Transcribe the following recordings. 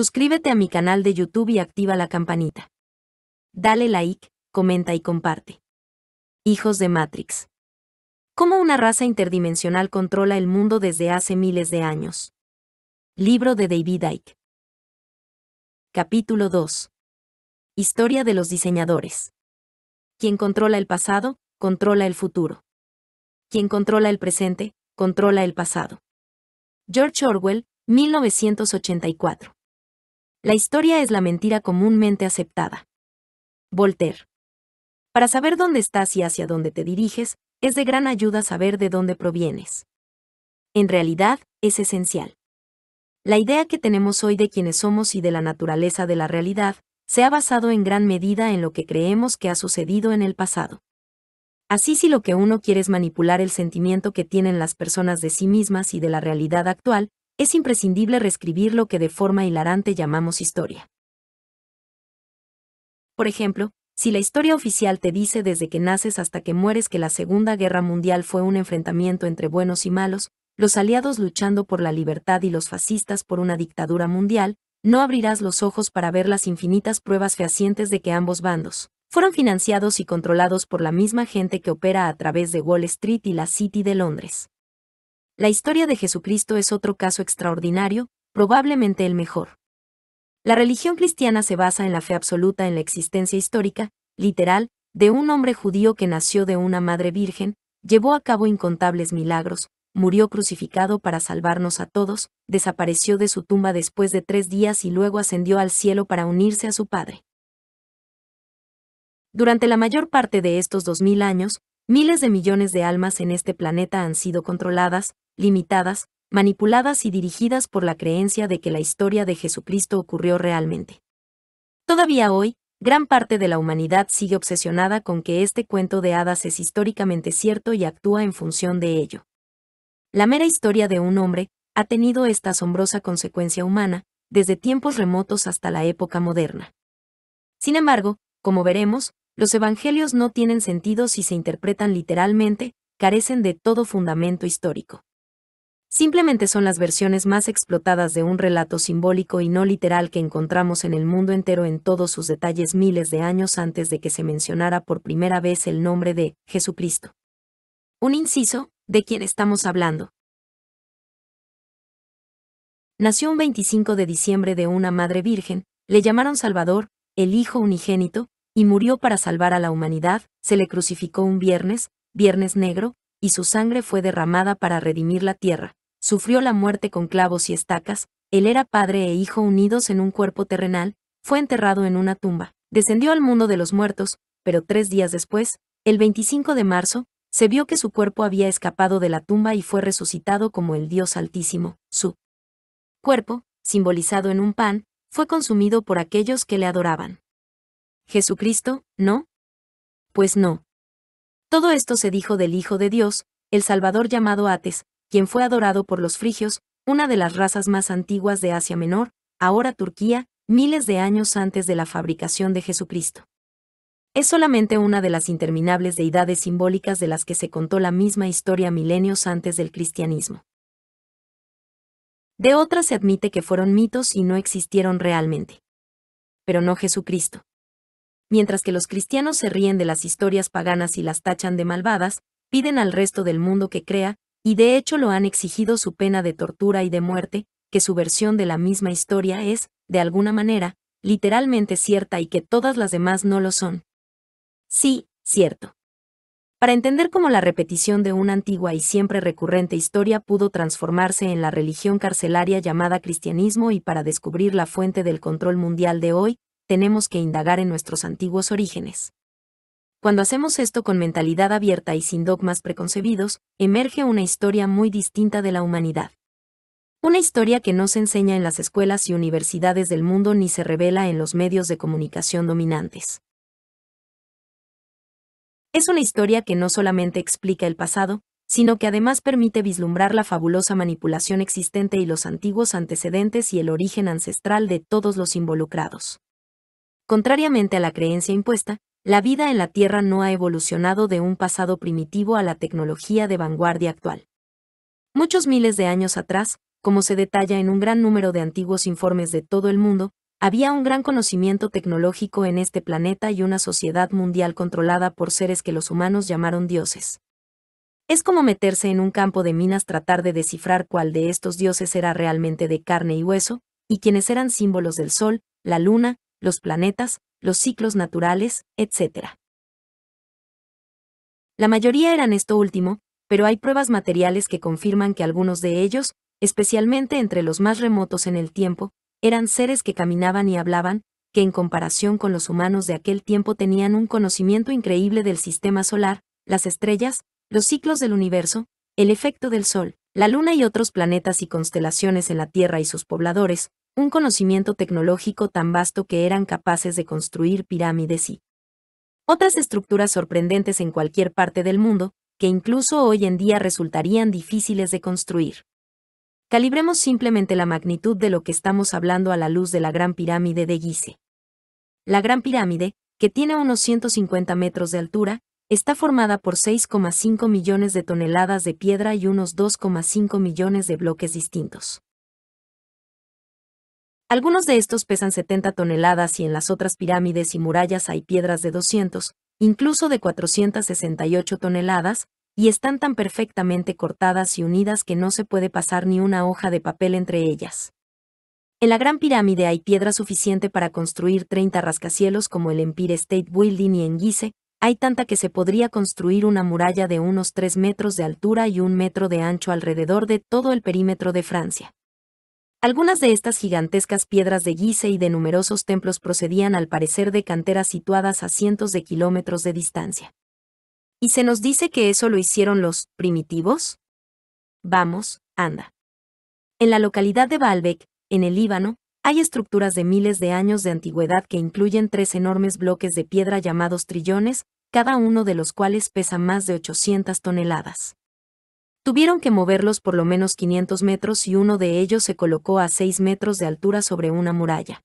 Suscríbete a mi canal de YouTube y activa la campanita. Dale like, comenta y comparte. Hijos de Matrix. ¿Cómo una raza interdimensional controla el mundo desde hace miles de años? Libro de David Icke. Capítulo 2. Historia de los diseñadores. Quien controla el pasado, controla el futuro. Quien controla el presente, controla el pasado. George Orwell, 1984. La historia es la mentira comúnmente aceptada. Voltaire. Para saber dónde estás y hacia dónde te diriges, es de gran ayuda saber de dónde provienes. En realidad, es esencial. La idea que tenemos hoy de quienes somos y de la naturaleza de la realidad se ha basado en gran medida en lo que creemos que ha sucedido en el pasado. Así si lo que uno quiere es manipular el sentimiento que tienen las personas de sí mismas y de la realidad actual, es imprescindible reescribir lo que de forma hilarante llamamos historia. Por ejemplo, si la historia oficial te dice desde que naces hasta que mueres que la Segunda Guerra Mundial fue un enfrentamiento entre buenos y malos, los aliados luchando por la libertad y los fascistas por una dictadura mundial, no abrirás los ojos para ver las infinitas pruebas fehacientes de que ambos bandos fueron financiados y controlados por la misma gente que opera a través de Wall Street y la City de Londres. La historia de Jesucristo es otro caso extraordinario, probablemente el mejor. La religión cristiana se basa en la fe absoluta en la existencia histórica, literal, de un hombre judío que nació de una madre virgen, llevó a cabo incontables milagros, murió crucificado para salvarnos a todos, desapareció de su tumba después de tres días y luego ascendió al cielo para unirse a su Padre. Durante la mayor parte de estos dos mil años, miles de millones de almas en este planeta han sido controladas, limitadas, manipuladas y dirigidas por la creencia de que la historia de Jesucristo ocurrió realmente. Todavía hoy, gran parte de la humanidad sigue obsesionada con que este cuento de hadas es históricamente cierto y actúa en función de ello. La mera historia de un hombre ha tenido esta asombrosa consecuencia humana, desde tiempos remotos hasta la época moderna. Sin embargo, como veremos, los evangelios no tienen sentido si se interpretan literalmente, carecen de todo fundamento histórico. Simplemente son las versiones más explotadas de un relato simbólico y no literal que encontramos en el mundo entero en todos sus detalles miles de años antes de que se mencionara por primera vez el nombre de Jesucristo. Un inciso, ¿de quién estamos hablando? Nació un 25 de diciembre de una madre virgen, le llamaron Salvador, el Hijo Unigénito, y murió para salvar a la humanidad, se le crucificó un viernes, viernes negro, y su sangre fue derramada para redimir la tierra, sufrió la muerte con clavos y estacas, él era padre e hijo unidos en un cuerpo terrenal, fue enterrado en una tumba, descendió al mundo de los muertos, pero tres días después, el 25 de marzo, se vio que su cuerpo había escapado de la tumba y fue resucitado como el Dios Altísimo, su cuerpo, simbolizado en un pan, fue consumido por aquellos que le adoraban. Jesucristo, ¿no? Pues no, todo esto se dijo del Hijo de Dios, el Salvador llamado Ates, quien fue adorado por los frigios, una de las razas más antiguas de Asia Menor, ahora Turquía, miles de años antes de la fabricación de Jesucristo. Es solamente una de las interminables deidades simbólicas de las que se contó la misma historia milenios antes del cristianismo. De otras se admite que fueron mitos y no existieron realmente. Pero no Jesucristo mientras que los cristianos se ríen de las historias paganas y las tachan de malvadas, piden al resto del mundo que crea, y de hecho lo han exigido su pena de tortura y de muerte, que su versión de la misma historia es, de alguna manera, literalmente cierta y que todas las demás no lo son. Sí, cierto. Para entender cómo la repetición de una antigua y siempre recurrente historia pudo transformarse en la religión carcelaria llamada cristianismo y para descubrir la fuente del control mundial de hoy, tenemos que indagar en nuestros antiguos orígenes. Cuando hacemos esto con mentalidad abierta y sin dogmas preconcebidos, emerge una historia muy distinta de la humanidad. Una historia que no se enseña en las escuelas y universidades del mundo ni se revela en los medios de comunicación dominantes. Es una historia que no solamente explica el pasado, sino que además permite vislumbrar la fabulosa manipulación existente y los antiguos antecedentes y el origen ancestral de todos los involucrados. Contrariamente a la creencia impuesta, la vida en la Tierra no ha evolucionado de un pasado primitivo a la tecnología de vanguardia actual. Muchos miles de años atrás, como se detalla en un gran número de antiguos informes de todo el mundo, había un gran conocimiento tecnológico en este planeta y una sociedad mundial controlada por seres que los humanos llamaron dioses. Es como meterse en un campo de minas tratar de descifrar cuál de estos dioses era realmente de carne y hueso, y quienes eran símbolos del Sol, la Luna, los planetas, los ciclos naturales, etc. La mayoría eran esto último, pero hay pruebas materiales que confirman que algunos de ellos, especialmente entre los más remotos en el tiempo, eran seres que caminaban y hablaban, que en comparación con los humanos de aquel tiempo tenían un conocimiento increíble del sistema solar, las estrellas, los ciclos del universo, el efecto del Sol, la Luna y otros planetas y constelaciones en la Tierra y sus pobladores, un conocimiento tecnológico tan vasto que eran capaces de construir pirámides y otras estructuras sorprendentes en cualquier parte del mundo, que incluso hoy en día resultarían difíciles de construir. Calibremos simplemente la magnitud de lo que estamos hablando a la luz de la Gran Pirámide de Gizeh. La Gran Pirámide, que tiene unos 150 metros de altura, está formada por 6,5 millones de toneladas de piedra y unos 2,5 millones de bloques distintos. Algunos de estos pesan 70 toneladas y en las otras pirámides y murallas hay piedras de 200, incluso de 468 toneladas, y están tan perfectamente cortadas y unidas que no se puede pasar ni una hoja de papel entre ellas. En la Gran Pirámide hay piedra suficiente para construir 30 rascacielos como el Empire State Building y en Gizeh, hay tanta que se podría construir una muralla de unos 3 metros de altura y un metro de ancho alrededor de todo el perímetro de Francia. Algunas de estas gigantescas piedras de guise y de numerosos templos procedían al parecer de canteras situadas a cientos de kilómetros de distancia. ¿Y se nos dice que eso lo hicieron los primitivos? Vamos, anda. En la localidad de Baalbek, en el Líbano, hay estructuras de miles de años de antigüedad que incluyen tres enormes bloques de piedra llamados trillones, cada uno de los cuales pesa más de 800 toneladas. Tuvieron que moverlos por lo menos 500 metros y uno de ellos se colocó a 6 metros de altura sobre una muralla.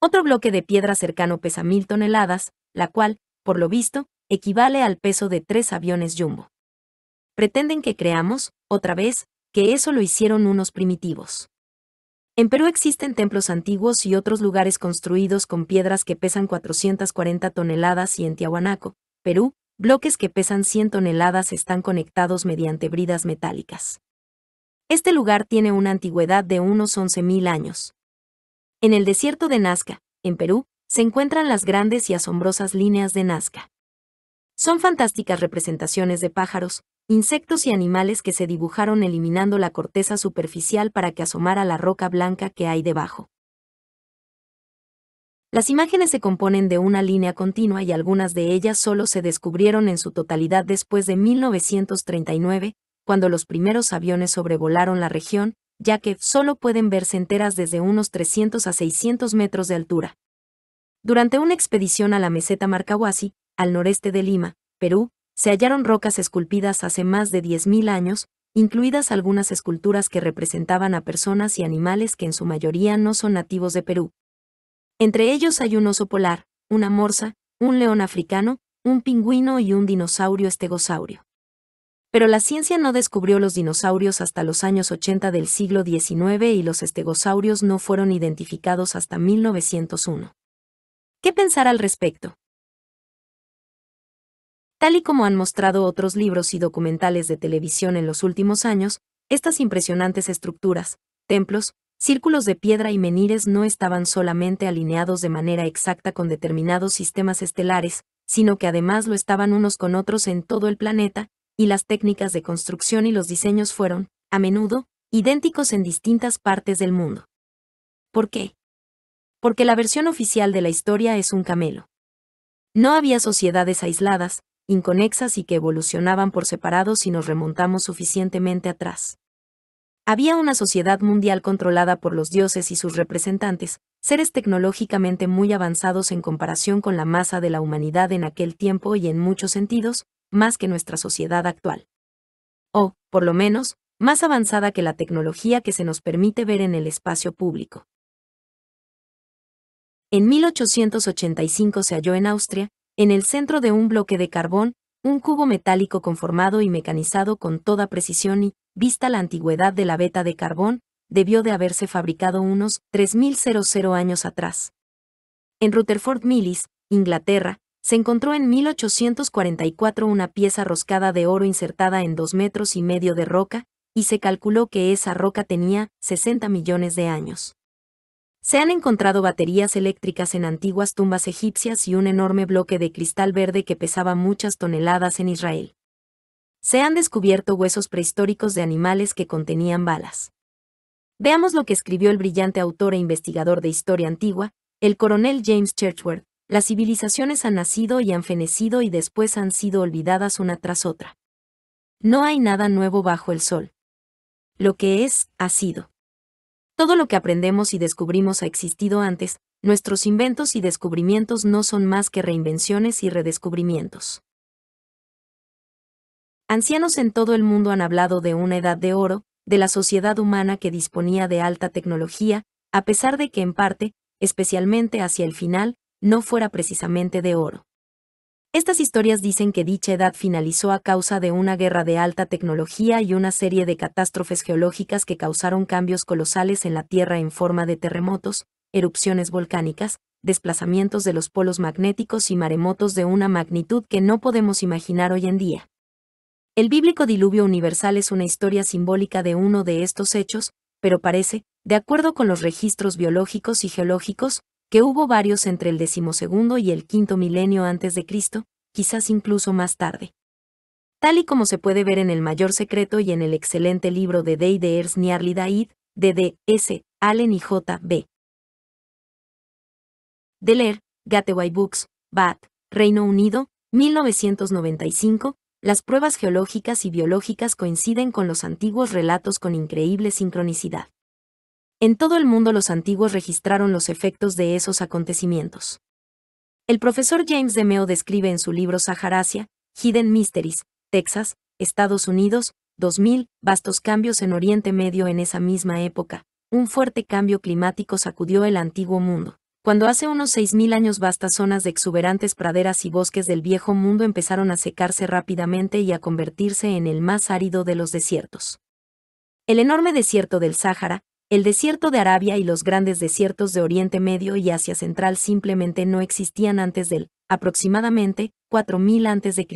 Otro bloque de piedra cercano pesa mil toneladas, la cual, por lo visto, equivale al peso de tres aviones jumbo. Pretenden que creamos, otra vez, que eso lo hicieron unos primitivos. En Perú existen templos antiguos y otros lugares construidos con piedras que pesan 440 toneladas y en Tiahuanaco, Perú, bloques que pesan 100 toneladas están conectados mediante bridas metálicas. Este lugar tiene una antigüedad de unos 11.000 años. En el desierto de Nazca, en Perú, se encuentran las grandes y asombrosas líneas de Nazca. Son fantásticas representaciones de pájaros, insectos y animales que se dibujaron eliminando la corteza superficial para que asomara la roca blanca que hay debajo. Las imágenes se componen de una línea continua y algunas de ellas solo se descubrieron en su totalidad después de 1939, cuando los primeros aviones sobrevolaron la región, ya que solo pueden verse enteras desde unos 300 a 600 metros de altura. Durante una expedición a la meseta Marcahuasi, al noreste de Lima, Perú, se hallaron rocas esculpidas hace más de 10.000 años, incluidas algunas esculturas que representaban a personas y animales que en su mayoría no son nativos de Perú, entre ellos hay un oso polar, una morsa, un león africano, un pingüino y un dinosaurio estegosaurio. Pero la ciencia no descubrió los dinosaurios hasta los años 80 del siglo XIX y los estegosaurios no fueron identificados hasta 1901. ¿Qué pensar al respecto? Tal y como han mostrado otros libros y documentales de televisión en los últimos años, estas impresionantes estructuras, templos, Círculos de piedra y menires no estaban solamente alineados de manera exacta con determinados sistemas estelares, sino que además lo estaban unos con otros en todo el planeta, y las técnicas de construcción y los diseños fueron, a menudo, idénticos en distintas partes del mundo. ¿Por qué? Porque la versión oficial de la historia es un camelo. No había sociedades aisladas, inconexas y que evolucionaban por separado si nos remontamos suficientemente atrás. Había una sociedad mundial controlada por los dioses y sus representantes, seres tecnológicamente muy avanzados en comparación con la masa de la humanidad en aquel tiempo y en muchos sentidos, más que nuestra sociedad actual. O, por lo menos, más avanzada que la tecnología que se nos permite ver en el espacio público. En 1885 se halló en Austria, en el centro de un bloque de carbón, un cubo metálico conformado y mecanizado con toda precisión y, vista la antigüedad de la veta de carbón, debió de haberse fabricado unos 3.000 años atrás. En Rutherford Millis, Inglaterra, se encontró en 1844 una pieza roscada de oro insertada en dos metros y medio de roca, y se calculó que esa roca tenía 60 millones de años. Se han encontrado baterías eléctricas en antiguas tumbas egipcias y un enorme bloque de cristal verde que pesaba muchas toneladas en Israel se han descubierto huesos prehistóricos de animales que contenían balas. Veamos lo que escribió el brillante autor e investigador de historia antigua, el coronel James Churchward. Las civilizaciones han nacido y han fenecido y después han sido olvidadas una tras otra. No hay nada nuevo bajo el sol. Lo que es, ha sido. Todo lo que aprendemos y descubrimos ha existido antes, nuestros inventos y descubrimientos no son más que reinvenciones y redescubrimientos. Ancianos en todo el mundo han hablado de una edad de oro, de la sociedad humana que disponía de alta tecnología, a pesar de que en parte, especialmente hacia el final, no fuera precisamente de oro. Estas historias dicen que dicha edad finalizó a causa de una guerra de alta tecnología y una serie de catástrofes geológicas que causaron cambios colosales en la Tierra en forma de terremotos, erupciones volcánicas, desplazamientos de los polos magnéticos y maremotos de una magnitud que no podemos imaginar hoy en día. El bíblico diluvio universal es una historia simbólica de uno de estos hechos, pero parece, de acuerdo con los registros biológicos y geológicos, que hubo varios entre el decimosegundo y el quinto milenio antes de Cristo, quizás incluso más tarde. Tal y como se puede ver en El Mayor Secreto y en el excelente libro de Day de Daid, de D. S. Allen y J. B. Deler, Gateway Books, Bath, Reino Unido, 1995, las pruebas geológicas y biológicas coinciden con los antiguos relatos con increíble sincronicidad. En todo el mundo los antiguos registraron los efectos de esos acontecimientos. El profesor James DeMeo describe en su libro Saharasia, Hidden Mysteries, Texas, Estados Unidos, 2000, vastos cambios en Oriente Medio en esa misma época, un fuerte cambio climático sacudió el antiguo mundo. Cuando hace unos 6.000 años vastas zonas de exuberantes praderas y bosques del viejo mundo empezaron a secarse rápidamente y a convertirse en el más árido de los desiertos. El enorme desierto del Sáhara, el desierto de Arabia y los grandes desiertos de Oriente Medio y Asia Central simplemente no existían antes del, aproximadamente, 4.000 a.C.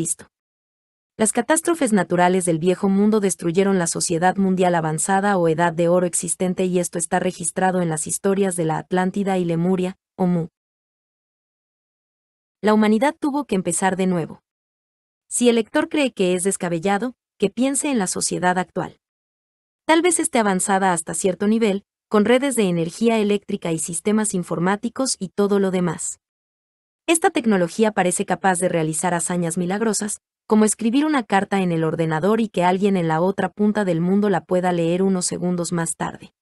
Las catástrofes naturales del viejo mundo destruyeron la sociedad mundial avanzada o edad de oro existente y esto está registrado en las historias de la Atlántida y Lemuria, o Mu. La humanidad tuvo que empezar de nuevo. Si el lector cree que es descabellado, que piense en la sociedad actual. Tal vez esté avanzada hasta cierto nivel, con redes de energía eléctrica y sistemas informáticos y todo lo demás. Esta tecnología parece capaz de realizar hazañas milagrosas, como escribir una carta en el ordenador y que alguien en la otra punta del mundo la pueda leer unos segundos más tarde.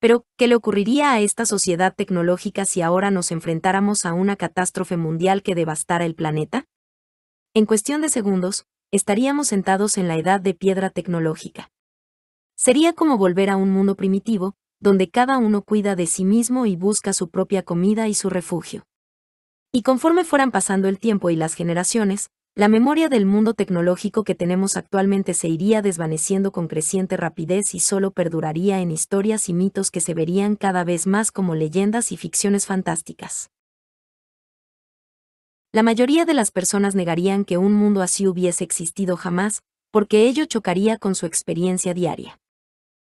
Pero, ¿qué le ocurriría a esta sociedad tecnológica si ahora nos enfrentáramos a una catástrofe mundial que devastara el planeta? En cuestión de segundos, estaríamos sentados en la edad de piedra tecnológica. Sería como volver a un mundo primitivo, donde cada uno cuida de sí mismo y busca su propia comida y su refugio. Y conforme fueran pasando el tiempo y las generaciones, la memoria del mundo tecnológico que tenemos actualmente se iría desvaneciendo con creciente rapidez y solo perduraría en historias y mitos que se verían cada vez más como leyendas y ficciones fantásticas. La mayoría de las personas negarían que un mundo así hubiese existido jamás, porque ello chocaría con su experiencia diaria.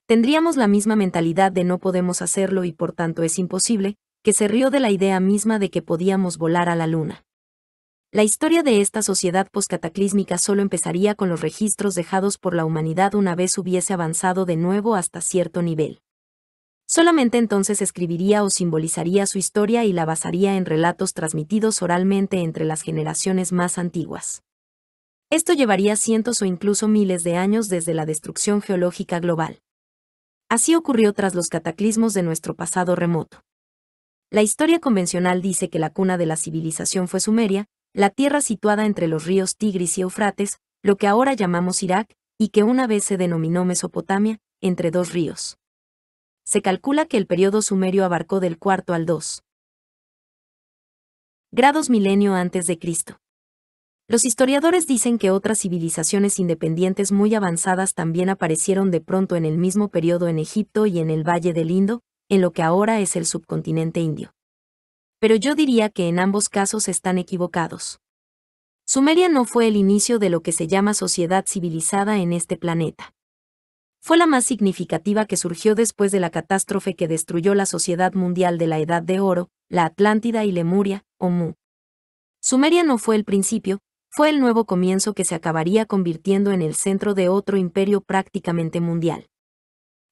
Tendríamos la misma mentalidad de no podemos hacerlo y por tanto es imposible, que se rió de la idea misma de que podíamos volar a la luna. La historia de esta sociedad postcataclísmica solo empezaría con los registros dejados por la humanidad una vez hubiese avanzado de nuevo hasta cierto nivel. Solamente entonces escribiría o simbolizaría su historia y la basaría en relatos transmitidos oralmente entre las generaciones más antiguas. Esto llevaría cientos o incluso miles de años desde la destrucción geológica global. Así ocurrió tras los cataclismos de nuestro pasado remoto. La historia convencional dice que la cuna de la civilización fue Sumeria, la tierra situada entre los ríos Tigris y Eufrates, lo que ahora llamamos Irak, y que una vez se denominó Mesopotamia, entre dos ríos. Se calcula que el periodo sumerio abarcó del cuarto al 2. Grados milenio antes de Cristo. Los historiadores dicen que otras civilizaciones independientes muy avanzadas también aparecieron de pronto en el mismo periodo en Egipto y en el Valle del Indo, en lo que ahora es el subcontinente indio pero yo diría que en ambos casos están equivocados. Sumeria no fue el inicio de lo que se llama sociedad civilizada en este planeta. Fue la más significativa que surgió después de la catástrofe que destruyó la sociedad mundial de la Edad de Oro, la Atlántida y Lemuria, o Sumeria no fue el principio, fue el nuevo comienzo que se acabaría convirtiendo en el centro de otro imperio prácticamente mundial.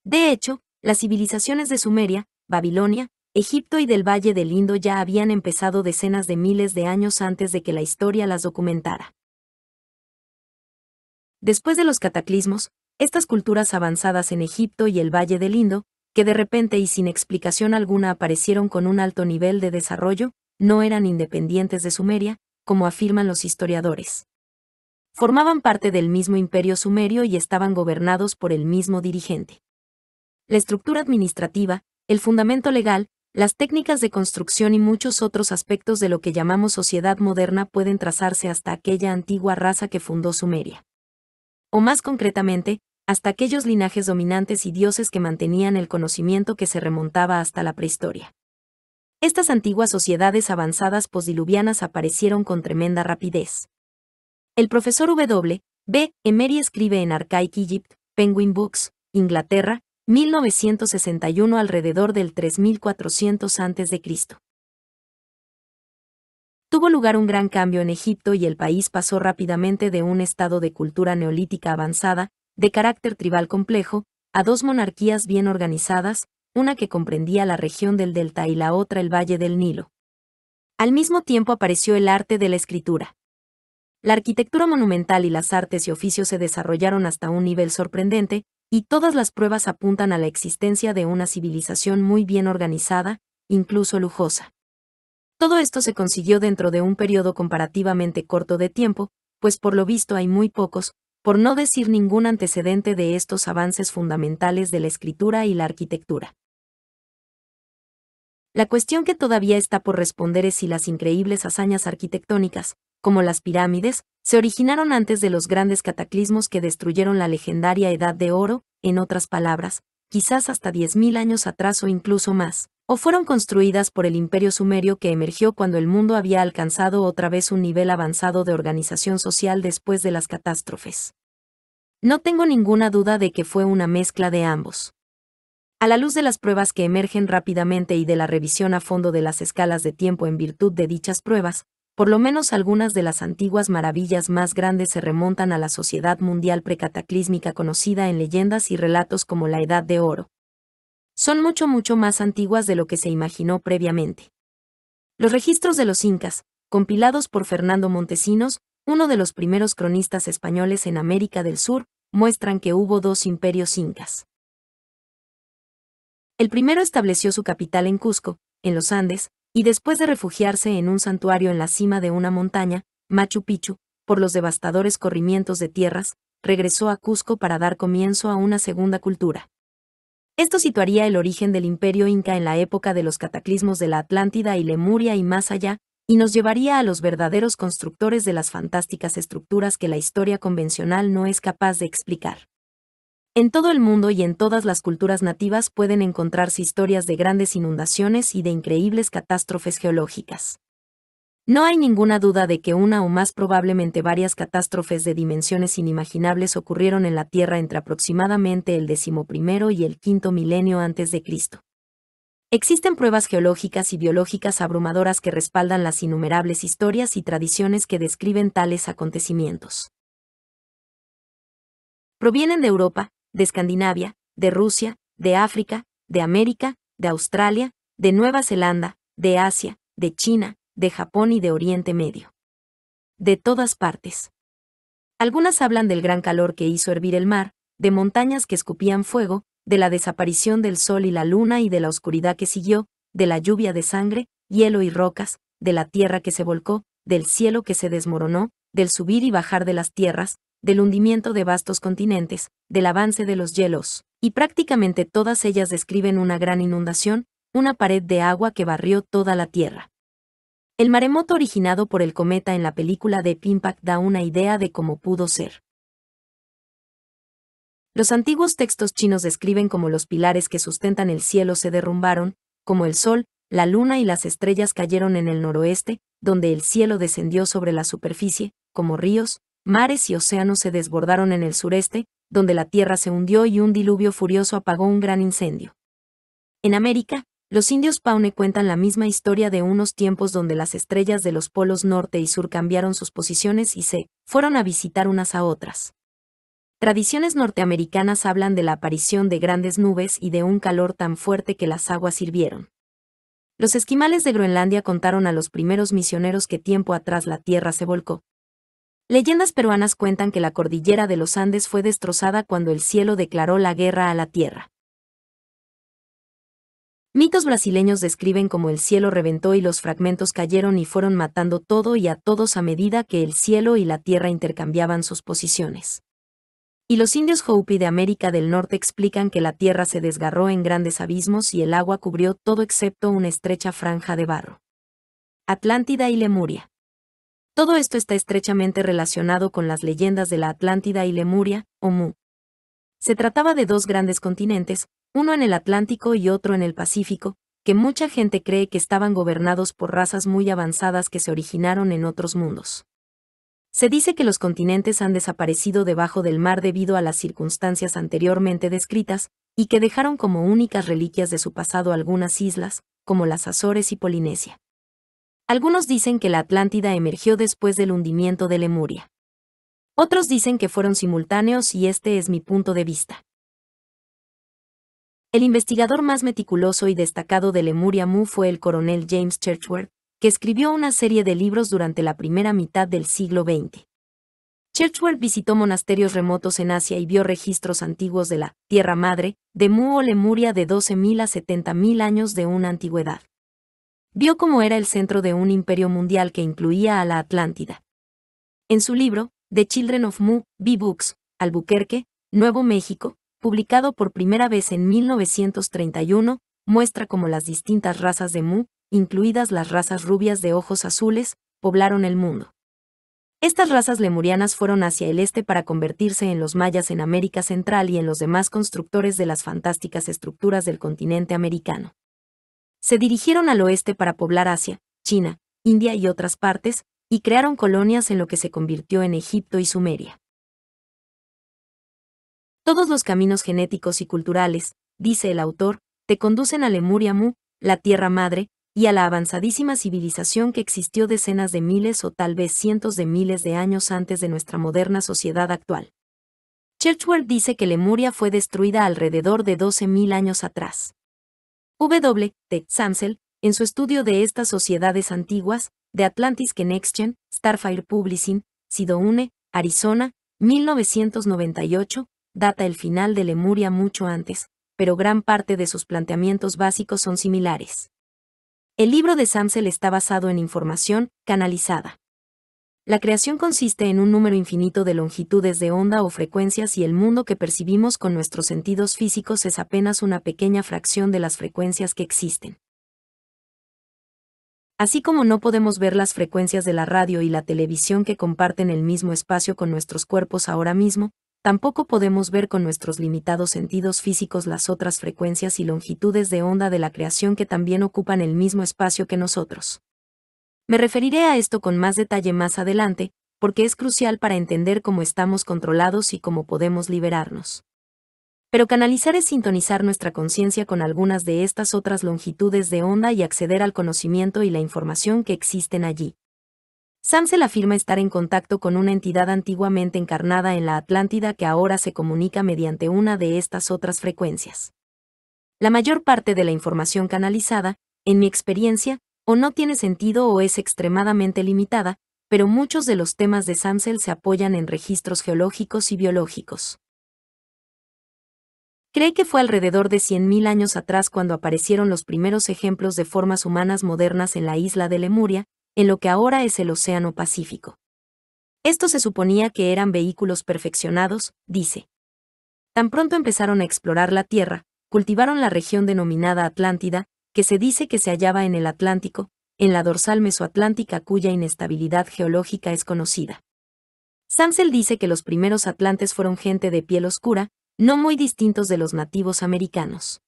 De hecho, las civilizaciones de Sumeria, Babilonia, Egipto y del Valle del Indo ya habían empezado decenas de miles de años antes de que la historia las documentara. Después de los cataclismos, estas culturas avanzadas en Egipto y el Valle del Indo, que de repente y sin explicación alguna aparecieron con un alto nivel de desarrollo, no eran independientes de Sumeria, como afirman los historiadores. Formaban parte del mismo imperio sumerio y estaban gobernados por el mismo dirigente. La estructura administrativa, el fundamento legal, las técnicas de construcción y muchos otros aspectos de lo que llamamos sociedad moderna pueden trazarse hasta aquella antigua raza que fundó Sumeria. O más concretamente, hasta aquellos linajes dominantes y dioses que mantenían el conocimiento que se remontaba hasta la prehistoria. Estas antiguas sociedades avanzadas posdiluvianas aparecieron con tremenda rapidez. El profesor W. B. Emery escribe en Archaic Egypt, Penguin Books, Inglaterra, 1961 alrededor del 3400 a.C. Tuvo lugar un gran cambio en Egipto y el país pasó rápidamente de un estado de cultura neolítica avanzada, de carácter tribal complejo, a dos monarquías bien organizadas, una que comprendía la región del delta y la otra el valle del Nilo. Al mismo tiempo apareció el arte de la escritura. La arquitectura monumental y las artes y oficios se desarrollaron hasta un nivel sorprendente, y todas las pruebas apuntan a la existencia de una civilización muy bien organizada, incluso lujosa. Todo esto se consiguió dentro de un periodo comparativamente corto de tiempo, pues por lo visto hay muy pocos, por no decir ningún antecedente de estos avances fundamentales de la escritura y la arquitectura. La cuestión que todavía está por responder es si las increíbles hazañas arquitectónicas, como las pirámides, se originaron antes de los grandes cataclismos que destruyeron la legendaria Edad de Oro, en otras palabras, quizás hasta 10.000 años atrás o incluso más, o fueron construidas por el imperio sumerio que emergió cuando el mundo había alcanzado otra vez un nivel avanzado de organización social después de las catástrofes. No tengo ninguna duda de que fue una mezcla de ambos. A la luz de las pruebas que emergen rápidamente y de la revisión a fondo de las escalas de tiempo en virtud de dichas pruebas, por lo menos algunas de las antiguas maravillas más grandes se remontan a la sociedad mundial precataclísmica conocida en leyendas y relatos como la Edad de Oro. Son mucho mucho más antiguas de lo que se imaginó previamente. Los registros de los incas, compilados por Fernando Montesinos, uno de los primeros cronistas españoles en América del Sur, muestran que hubo dos imperios incas. El primero estableció su capital en Cusco, en los Andes, y después de refugiarse en un santuario en la cima de una montaña, Machu Picchu, por los devastadores corrimientos de tierras, regresó a Cusco para dar comienzo a una segunda cultura. Esto situaría el origen del imperio inca en la época de los cataclismos de la Atlántida y Lemuria y más allá, y nos llevaría a los verdaderos constructores de las fantásticas estructuras que la historia convencional no es capaz de explicar. En todo el mundo y en todas las culturas nativas pueden encontrarse historias de grandes inundaciones y de increíbles catástrofes geológicas. No hay ninguna duda de que una o más probablemente varias catástrofes de dimensiones inimaginables ocurrieron en la Tierra entre aproximadamente el decimoprimero y el quinto milenio antes de Cristo. Existen pruebas geológicas y biológicas abrumadoras que respaldan las innumerables historias y tradiciones que describen tales acontecimientos. Provienen de Europa, de Escandinavia, de Rusia, de África, de América, de Australia, de Nueva Zelanda, de Asia, de China, de Japón y de Oriente Medio. De todas partes. Algunas hablan del gran calor que hizo hervir el mar, de montañas que escupían fuego, de la desaparición del sol y la luna y de la oscuridad que siguió, de la lluvia de sangre, hielo y rocas, de la tierra que se volcó, del cielo que se desmoronó, del subir y bajar de las tierras, del hundimiento de vastos continentes, del avance de los hielos, y prácticamente todas ellas describen una gran inundación, una pared de agua que barrió toda la Tierra. El maremoto originado por el cometa en la película de Pimpac da una idea de cómo pudo ser. Los antiguos textos chinos describen cómo los pilares que sustentan el cielo se derrumbaron, como el sol, la luna y las estrellas cayeron en el noroeste, donde el cielo descendió sobre la superficie, como ríos, mares y océanos se desbordaron en el sureste, donde la tierra se hundió y un diluvio furioso apagó un gran incendio. En América, los indios Paune cuentan la misma historia de unos tiempos donde las estrellas de los polos norte y sur cambiaron sus posiciones y se fueron a visitar unas a otras. Tradiciones norteamericanas hablan de la aparición de grandes nubes y de un calor tan fuerte que las aguas hirvieron. Los esquimales de Groenlandia contaron a los primeros misioneros que tiempo atrás la tierra se volcó, Leyendas peruanas cuentan que la cordillera de los Andes fue destrozada cuando el cielo declaró la guerra a la tierra. Mitos brasileños describen cómo el cielo reventó y los fragmentos cayeron y fueron matando todo y a todos a medida que el cielo y la tierra intercambiaban sus posiciones. Y los indios Hopi de América del Norte explican que la tierra se desgarró en grandes abismos y el agua cubrió todo excepto una estrecha franja de barro. Atlántida y Lemuria. Todo esto está estrechamente relacionado con las leyendas de la Atlántida y Lemuria, o Mu. Se trataba de dos grandes continentes, uno en el Atlántico y otro en el Pacífico, que mucha gente cree que estaban gobernados por razas muy avanzadas que se originaron en otros mundos. Se dice que los continentes han desaparecido debajo del mar debido a las circunstancias anteriormente descritas, y que dejaron como únicas reliquias de su pasado algunas islas, como las Azores y Polinesia. Algunos dicen que la Atlántida emergió después del hundimiento de Lemuria. Otros dicen que fueron simultáneos y este es mi punto de vista. El investigador más meticuloso y destacado de Lemuria Mu fue el coronel James Churchward, que escribió una serie de libros durante la primera mitad del siglo XX. Churchward visitó monasterios remotos en Asia y vio registros antiguos de la Tierra Madre, de Mu o Lemuria de 12.000 a 70.000 años de una antigüedad vio cómo era el centro de un imperio mundial que incluía a la Atlántida. En su libro, The Children of Mu, B-Books, Albuquerque, Nuevo México, publicado por primera vez en 1931, muestra cómo las distintas razas de Mu, incluidas las razas rubias de ojos azules, poblaron el mundo. Estas razas lemurianas fueron hacia el este para convertirse en los mayas en América Central y en los demás constructores de las fantásticas estructuras del continente americano se dirigieron al oeste para poblar Asia, China, India y otras partes, y crearon colonias en lo que se convirtió en Egipto y Sumeria. Todos los caminos genéticos y culturales, dice el autor, te conducen a Lemuria Mu, la Tierra Madre, y a la avanzadísima civilización que existió decenas de miles o tal vez cientos de miles de años antes de nuestra moderna sociedad actual. Churchward dice que Lemuria fue destruida alrededor de 12.000 años atrás. W. T. Samsel, en su estudio de estas sociedades antiguas, de Atlantis Connection, Starfire Publishing, Sidoune, Arizona, 1998, data el final de Lemuria mucho antes, pero gran parte de sus planteamientos básicos son similares. El libro de Samsel está basado en información canalizada. La creación consiste en un número infinito de longitudes de onda o frecuencias y el mundo que percibimos con nuestros sentidos físicos es apenas una pequeña fracción de las frecuencias que existen. Así como no podemos ver las frecuencias de la radio y la televisión que comparten el mismo espacio con nuestros cuerpos ahora mismo, tampoco podemos ver con nuestros limitados sentidos físicos las otras frecuencias y longitudes de onda de la creación que también ocupan el mismo espacio que nosotros. Me referiré a esto con más detalle más adelante, porque es crucial para entender cómo estamos controlados y cómo podemos liberarnos. Pero canalizar es sintonizar nuestra conciencia con algunas de estas otras longitudes de onda y acceder al conocimiento y la información que existen allí. Samsel afirma estar en contacto con una entidad antiguamente encarnada en la Atlántida que ahora se comunica mediante una de estas otras frecuencias. La mayor parte de la información canalizada, en mi experiencia, o no tiene sentido o es extremadamente limitada, pero muchos de los temas de Samsel se apoyan en registros geológicos y biológicos. Cree que fue alrededor de 100.000 años atrás cuando aparecieron los primeros ejemplos de formas humanas modernas en la isla de Lemuria, en lo que ahora es el Océano Pacífico. Esto se suponía que eran vehículos perfeccionados, dice. Tan pronto empezaron a explorar la Tierra, cultivaron la región denominada Atlántida, que se dice que se hallaba en el Atlántico, en la dorsal mesoatlántica cuya inestabilidad geológica es conocida. Samsel dice que los primeros atlantes fueron gente de piel oscura, no muy distintos de los nativos americanos.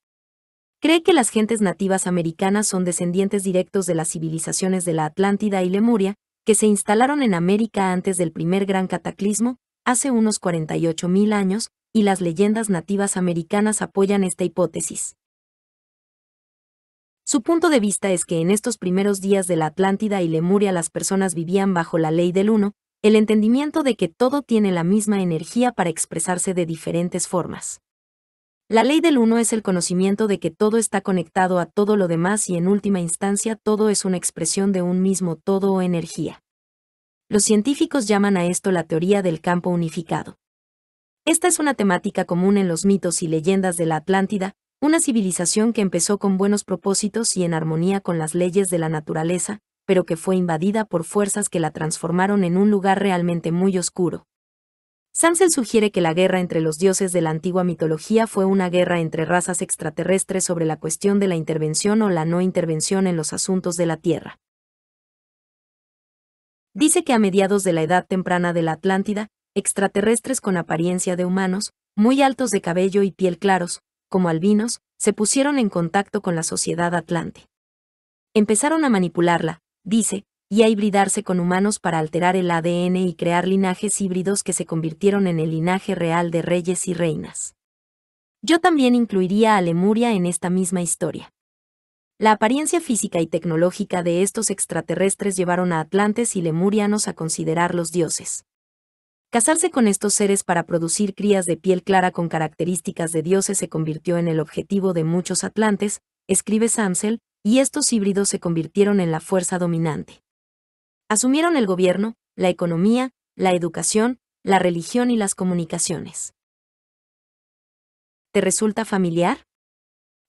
Cree que las gentes nativas americanas son descendientes directos de las civilizaciones de la Atlántida y Lemuria, que se instalaron en América antes del primer gran cataclismo, hace unos 48.000 años, y las leyendas nativas americanas apoyan esta hipótesis. Su punto de vista es que en estos primeros días de la Atlántida y Lemuria las personas vivían bajo la ley del uno, el entendimiento de que todo tiene la misma energía para expresarse de diferentes formas. La ley del uno es el conocimiento de que todo está conectado a todo lo demás y en última instancia todo es una expresión de un mismo todo o energía. Los científicos llaman a esto la teoría del campo unificado. Esta es una temática común en los mitos y leyendas de la Atlántida, una civilización que empezó con buenos propósitos y en armonía con las leyes de la naturaleza, pero que fue invadida por fuerzas que la transformaron en un lugar realmente muy oscuro. Sansel sugiere que la guerra entre los dioses de la antigua mitología fue una guerra entre razas extraterrestres sobre la cuestión de la intervención o la no intervención en los asuntos de la Tierra. Dice que a mediados de la edad temprana de la Atlántida, extraterrestres con apariencia de humanos, muy altos de cabello y piel claros, como albinos, se pusieron en contacto con la sociedad atlante. Empezaron a manipularla, dice, y a hibridarse con humanos para alterar el ADN y crear linajes híbridos que se convirtieron en el linaje real de reyes y reinas. Yo también incluiría a Lemuria en esta misma historia. La apariencia física y tecnológica de estos extraterrestres llevaron a atlantes y lemurianos a considerarlos dioses. Casarse con estos seres para producir crías de piel clara con características de dioses se convirtió en el objetivo de muchos atlantes, escribe Samsel, y estos híbridos se convirtieron en la fuerza dominante. Asumieron el gobierno, la economía, la educación, la religión y las comunicaciones. ¿Te resulta familiar?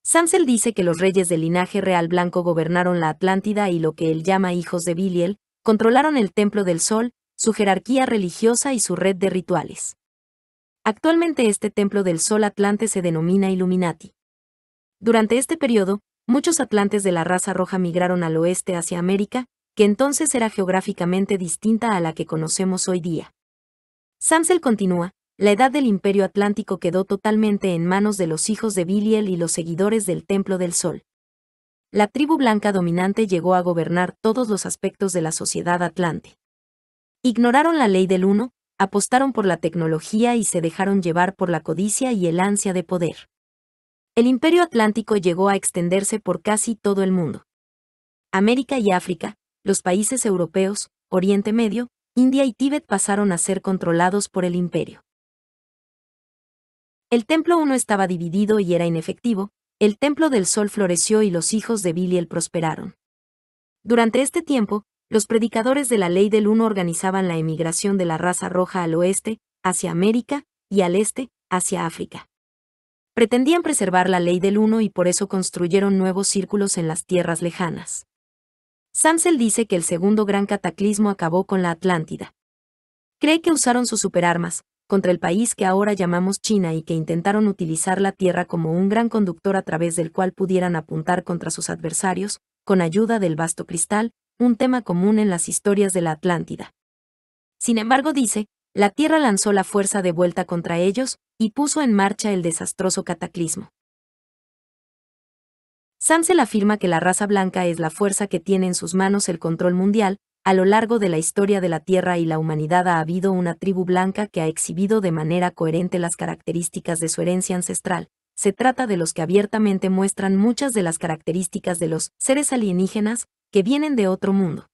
Samsel dice que los reyes del linaje real blanco gobernaron la Atlántida y lo que él llama hijos de Biliel, controlaron el templo del sol, su jerarquía religiosa y su red de rituales. Actualmente este templo del Sol Atlante se denomina Illuminati. Durante este periodo, muchos atlantes de la raza roja migraron al oeste hacia América, que entonces era geográficamente distinta a la que conocemos hoy día. Samsel continúa, la edad del Imperio Atlántico quedó totalmente en manos de los hijos de Biliel y los seguidores del Templo del Sol. La tribu blanca dominante llegó a gobernar todos los aspectos de la sociedad atlante. Ignoraron la ley del uno, apostaron por la tecnología y se dejaron llevar por la codicia y el ansia de poder. El imperio atlántico llegó a extenderse por casi todo el mundo. América y África, los países europeos, Oriente Medio, India y Tíbet pasaron a ser controlados por el imperio. El templo uno estaba dividido y era inefectivo, el templo del sol floreció y los hijos de Biliel prosperaron. Durante este tiempo, los predicadores de la ley del uno organizaban la emigración de la raza roja al oeste, hacia América, y al este, hacia África. Pretendían preservar la ley del uno y por eso construyeron nuevos círculos en las tierras lejanas. Samsel dice que el segundo gran cataclismo acabó con la Atlántida. Cree que usaron sus superarmas, contra el país que ahora llamamos China y que intentaron utilizar la Tierra como un gran conductor a través del cual pudieran apuntar contra sus adversarios, con ayuda del vasto cristal, un tema común en las historias de la Atlántida. Sin embargo, dice, la Tierra lanzó la fuerza de vuelta contra ellos y puso en marcha el desastroso cataclismo. Samsel afirma que la raza blanca es la fuerza que tiene en sus manos el control mundial, a lo largo de la historia de la Tierra y la humanidad ha habido una tribu blanca que ha exhibido de manera coherente las características de su herencia ancestral. Se trata de los que abiertamente muestran muchas de las características de los seres alienígenas, que vienen de otro mundo.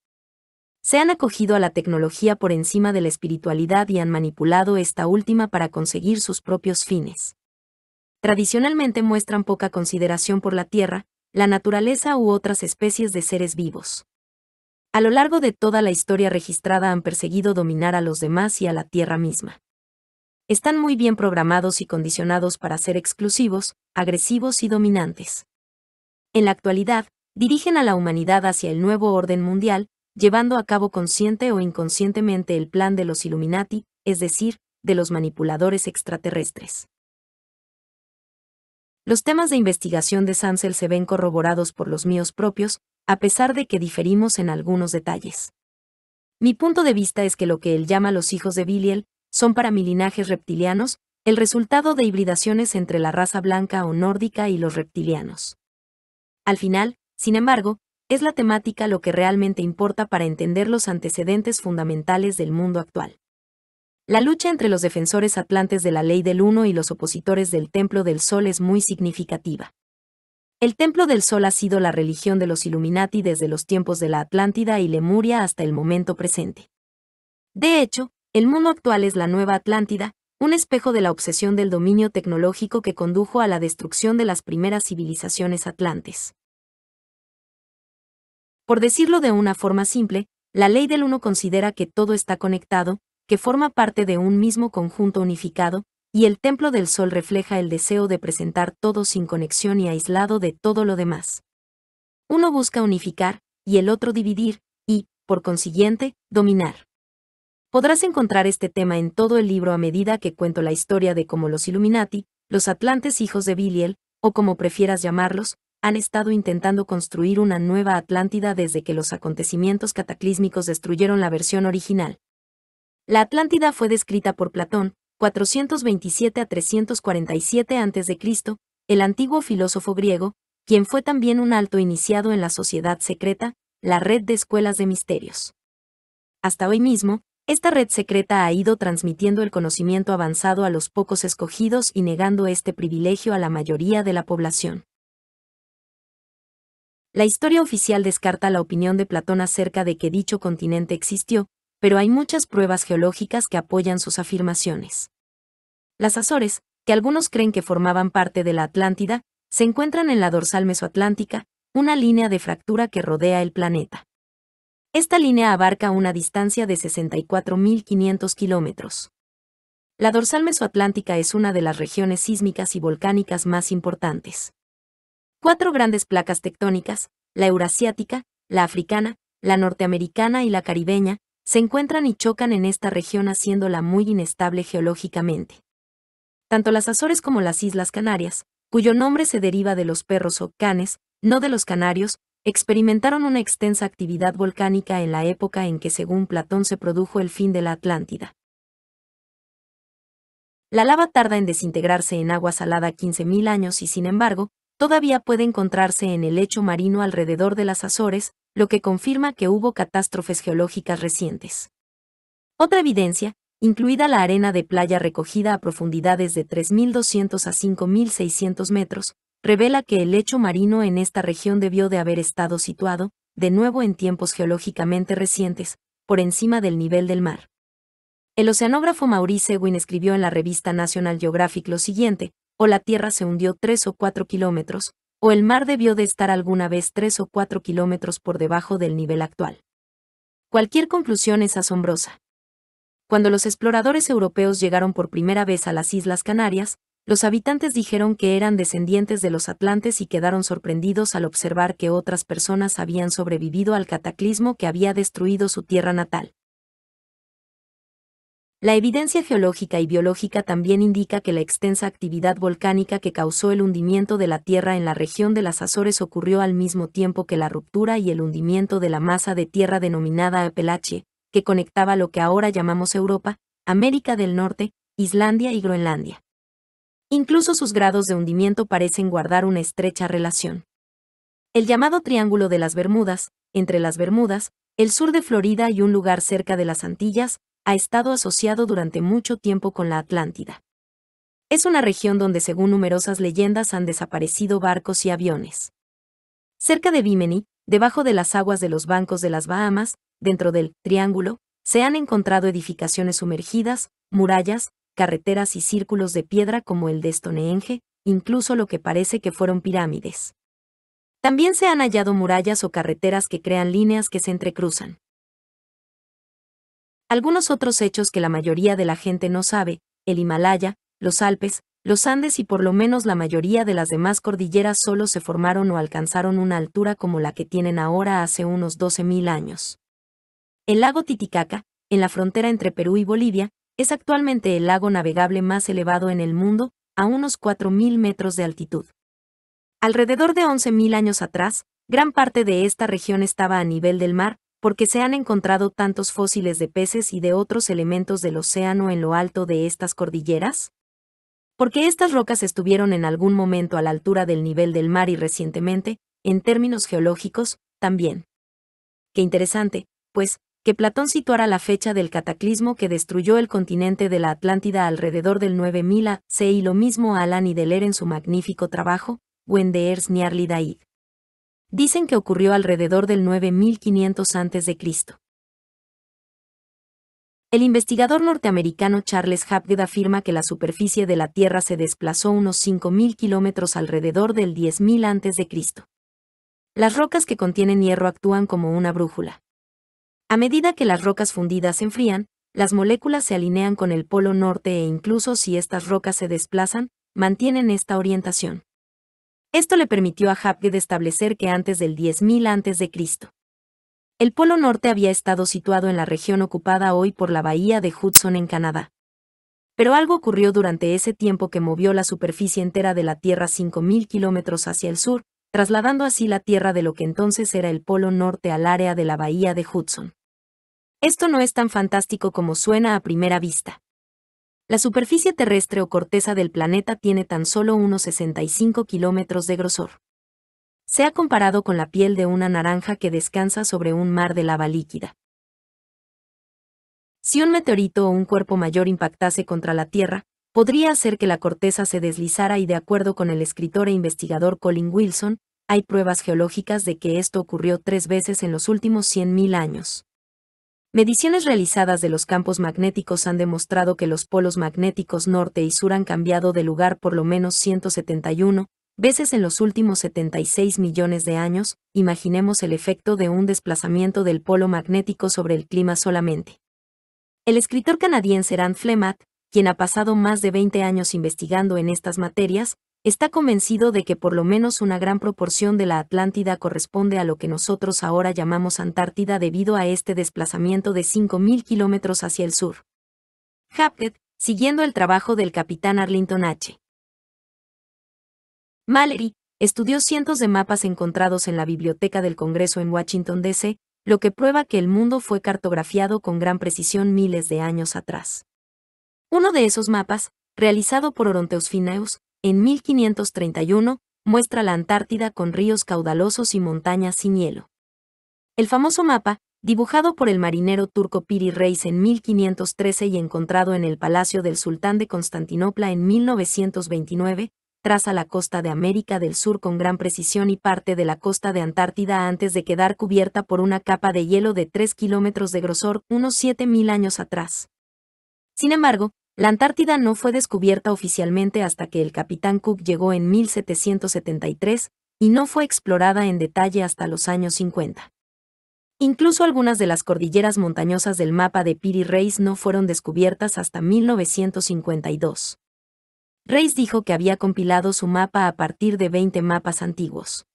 Se han acogido a la tecnología por encima de la espiritualidad y han manipulado esta última para conseguir sus propios fines. Tradicionalmente muestran poca consideración por la Tierra, la naturaleza u otras especies de seres vivos. A lo largo de toda la historia registrada han perseguido dominar a los demás y a la Tierra misma. Están muy bien programados y condicionados para ser exclusivos, agresivos y dominantes. En la actualidad, dirigen a la humanidad hacia el nuevo orden mundial, llevando a cabo consciente o inconscientemente el plan de los Illuminati, es decir, de los manipuladores extraterrestres. Los temas de investigación de Sansel se ven corroborados por los míos propios, a pesar de que diferimos en algunos detalles. Mi punto de vista es que lo que él llama los hijos de Biliel son para mi linajes reptilianos, el resultado de hibridaciones entre la raza blanca o nórdica y los reptilianos. Al final, sin embargo, es la temática lo que realmente importa para entender los antecedentes fundamentales del mundo actual. La lucha entre los defensores atlantes de la ley del uno y los opositores del Templo del Sol es muy significativa. El Templo del Sol ha sido la religión de los Illuminati desde los tiempos de la Atlántida y Lemuria hasta el momento presente. De hecho, el mundo actual es la nueva Atlántida, un espejo de la obsesión del dominio tecnológico que condujo a la destrucción de las primeras civilizaciones atlantes. Por decirlo de una forma simple, la ley del uno considera que todo está conectado, que forma parte de un mismo conjunto unificado, y el templo del sol refleja el deseo de presentar todo sin conexión y aislado de todo lo demás. Uno busca unificar, y el otro dividir, y, por consiguiente, dominar. Podrás encontrar este tema en todo el libro a medida que cuento la historia de cómo los Illuminati, los Atlantes hijos de Biliel, o como prefieras llamarlos, han estado intentando construir una nueva Atlántida desde que los acontecimientos cataclísmicos destruyeron la versión original. La Atlántida fue descrita por Platón, 427 a 347 a.C., el antiguo filósofo griego, quien fue también un alto iniciado en la sociedad secreta, la red de escuelas de misterios. Hasta hoy mismo, esta red secreta ha ido transmitiendo el conocimiento avanzado a los pocos escogidos y negando este privilegio a la mayoría de la población. La historia oficial descarta la opinión de Platón acerca de que dicho continente existió, pero hay muchas pruebas geológicas que apoyan sus afirmaciones. Las Azores, que algunos creen que formaban parte de la Atlántida, se encuentran en la dorsal mesoatlántica, una línea de fractura que rodea el planeta. Esta línea abarca una distancia de 64.500 kilómetros. La dorsal mesoatlántica es una de las regiones sísmicas y volcánicas más importantes cuatro grandes placas tectónicas, la eurasiática, la africana, la norteamericana y la caribeña, se encuentran y chocan en esta región haciéndola muy inestable geológicamente. Tanto las Azores como las Islas Canarias, cuyo nombre se deriva de los perros o canes, no de los canarios, experimentaron una extensa actividad volcánica en la época en que según Platón se produjo el fin de la Atlántida. La lava tarda en desintegrarse en agua salada 15.000 años y sin embargo, todavía puede encontrarse en el lecho marino alrededor de las Azores, lo que confirma que hubo catástrofes geológicas recientes. Otra evidencia, incluida la arena de playa recogida a profundidades de 3.200 a 5.600 metros, revela que el lecho marino en esta región debió de haber estado situado, de nuevo en tiempos geológicamente recientes, por encima del nivel del mar. El oceanógrafo Maurice Ewin escribió en la revista National Geographic lo siguiente, o la Tierra se hundió tres o cuatro kilómetros, o el mar debió de estar alguna vez tres o cuatro kilómetros por debajo del nivel actual. Cualquier conclusión es asombrosa. Cuando los exploradores europeos llegaron por primera vez a las Islas Canarias, los habitantes dijeron que eran descendientes de los atlantes y quedaron sorprendidos al observar que otras personas habían sobrevivido al cataclismo que había destruido su tierra natal. La evidencia geológica y biológica también indica que la extensa actividad volcánica que causó el hundimiento de la Tierra en la región de las Azores ocurrió al mismo tiempo que la ruptura y el hundimiento de la masa de tierra denominada apelache que conectaba lo que ahora llamamos Europa, América del Norte, Islandia y Groenlandia. Incluso sus grados de hundimiento parecen guardar una estrecha relación. El llamado Triángulo de las Bermudas, entre las Bermudas, el sur de Florida y un lugar cerca de las Antillas, ha estado asociado durante mucho tiempo con la Atlántida. Es una región donde según numerosas leyendas han desaparecido barcos y aviones. Cerca de Bimini, debajo de las aguas de los bancos de las Bahamas, dentro del Triángulo, se han encontrado edificaciones sumergidas, murallas, carreteras y círculos de piedra como el de Stonehenge, incluso lo que parece que fueron pirámides. También se han hallado murallas o carreteras que crean líneas que se entrecruzan. Algunos otros hechos que la mayoría de la gente no sabe, el Himalaya, los Alpes, los Andes y por lo menos la mayoría de las demás cordilleras solo se formaron o alcanzaron una altura como la que tienen ahora hace unos 12.000 años. El lago Titicaca, en la frontera entre Perú y Bolivia, es actualmente el lago navegable más elevado en el mundo, a unos 4.000 metros de altitud. Alrededor de 11.000 años atrás, gran parte de esta región estaba a nivel del mar, ¿Por qué se han encontrado tantos fósiles de peces y de otros elementos del océano en lo alto de estas cordilleras? Porque estas rocas estuvieron en algún momento a la altura del nivel del mar y recientemente, en términos geológicos, también. Qué interesante, pues, que Platón situara la fecha del cataclismo que destruyó el continente de la Atlántida alrededor del 9000 AC y lo mismo Alan y Deler en su magnífico trabajo, Wendeers the Dicen que ocurrió alrededor del 9500 a.C. El investigador norteamericano Charles Hapgood afirma que la superficie de la Tierra se desplazó unos 5.000 kilómetros alrededor del 10.000 a.C. Las rocas que contienen hierro actúan como una brújula. A medida que las rocas fundidas se enfrían, las moléculas se alinean con el polo norte e incluso si estas rocas se desplazan, mantienen esta orientación. Esto le permitió a Hapke establecer que antes del 10.000 a.C. El Polo Norte había estado situado en la región ocupada hoy por la bahía de Hudson en Canadá. Pero algo ocurrió durante ese tiempo que movió la superficie entera de la Tierra 5.000 kilómetros hacia el sur, trasladando así la Tierra de lo que entonces era el Polo Norte al área de la bahía de Hudson. Esto no es tan fantástico como suena a primera vista. La superficie terrestre o corteza del planeta tiene tan solo unos 65 kilómetros de grosor. Se ha comparado con la piel de una naranja que descansa sobre un mar de lava líquida. Si un meteorito o un cuerpo mayor impactase contra la Tierra, podría hacer que la corteza se deslizara y de acuerdo con el escritor e investigador Colin Wilson, hay pruebas geológicas de que esto ocurrió tres veces en los últimos 100.000 años. Mediciones realizadas de los campos magnéticos han demostrado que los polos magnéticos norte y sur han cambiado de lugar por lo menos 171 veces en los últimos 76 millones de años, imaginemos el efecto de un desplazamiento del polo magnético sobre el clima solamente. El escritor canadiense Rand Flemat, quien ha pasado más de 20 años investigando en estas materias, está convencido de que por lo menos una gran proporción de la Atlántida corresponde a lo que nosotros ahora llamamos Antártida debido a este desplazamiento de 5.000 kilómetros hacia el sur. Hapted, siguiendo el trabajo del capitán Arlington H. Mallory, estudió cientos de mapas encontrados en la Biblioteca del Congreso en Washington, D.C., lo que prueba que el mundo fue cartografiado con gran precisión miles de años atrás. Uno de esos mapas, realizado por Oronteus Phineus, en 1531, muestra la Antártida con ríos caudalosos y montañas sin hielo. El famoso mapa, dibujado por el marinero turco Piri Reis en 1513 y encontrado en el Palacio del Sultán de Constantinopla en 1929, traza la costa de América del Sur con gran precisión y parte de la costa de Antártida antes de quedar cubierta por una capa de hielo de 3 kilómetros de grosor unos 7.000 años atrás. Sin embargo, la Antártida no fue descubierta oficialmente hasta que el capitán Cook llegó en 1773 y no fue explorada en detalle hasta los años 50. Incluso algunas de las cordilleras montañosas del mapa de Piri Reis no fueron descubiertas hasta 1952. Reis dijo que había compilado su mapa a partir de 20 mapas antiguos.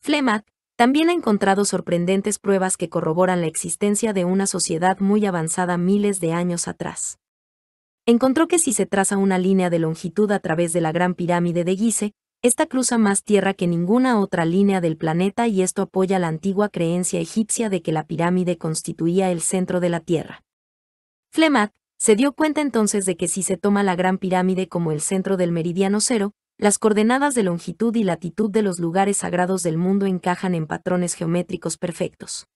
Flemat, también ha encontrado sorprendentes pruebas que corroboran la existencia de una sociedad muy avanzada miles de años atrás. Encontró que si se traza una línea de longitud a través de la Gran Pirámide de guise esta cruza más tierra que ninguna otra línea del planeta y esto apoya la antigua creencia egipcia de que la pirámide constituía el centro de la Tierra. Flemat se dio cuenta entonces de que si se toma la Gran Pirámide como el centro del meridiano cero, las coordenadas de longitud y latitud de los lugares sagrados del mundo encajan en patrones geométricos perfectos.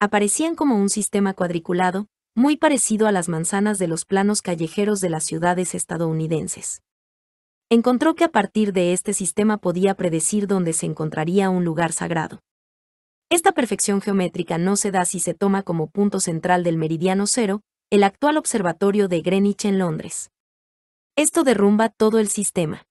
Aparecían como un sistema cuadriculado, muy parecido a las manzanas de los planos callejeros de las ciudades estadounidenses. Encontró que a partir de este sistema podía predecir dónde se encontraría un lugar sagrado. Esta perfección geométrica no se da si se toma como punto central del meridiano cero, el actual observatorio de Greenwich en Londres. Esto derrumba todo el sistema.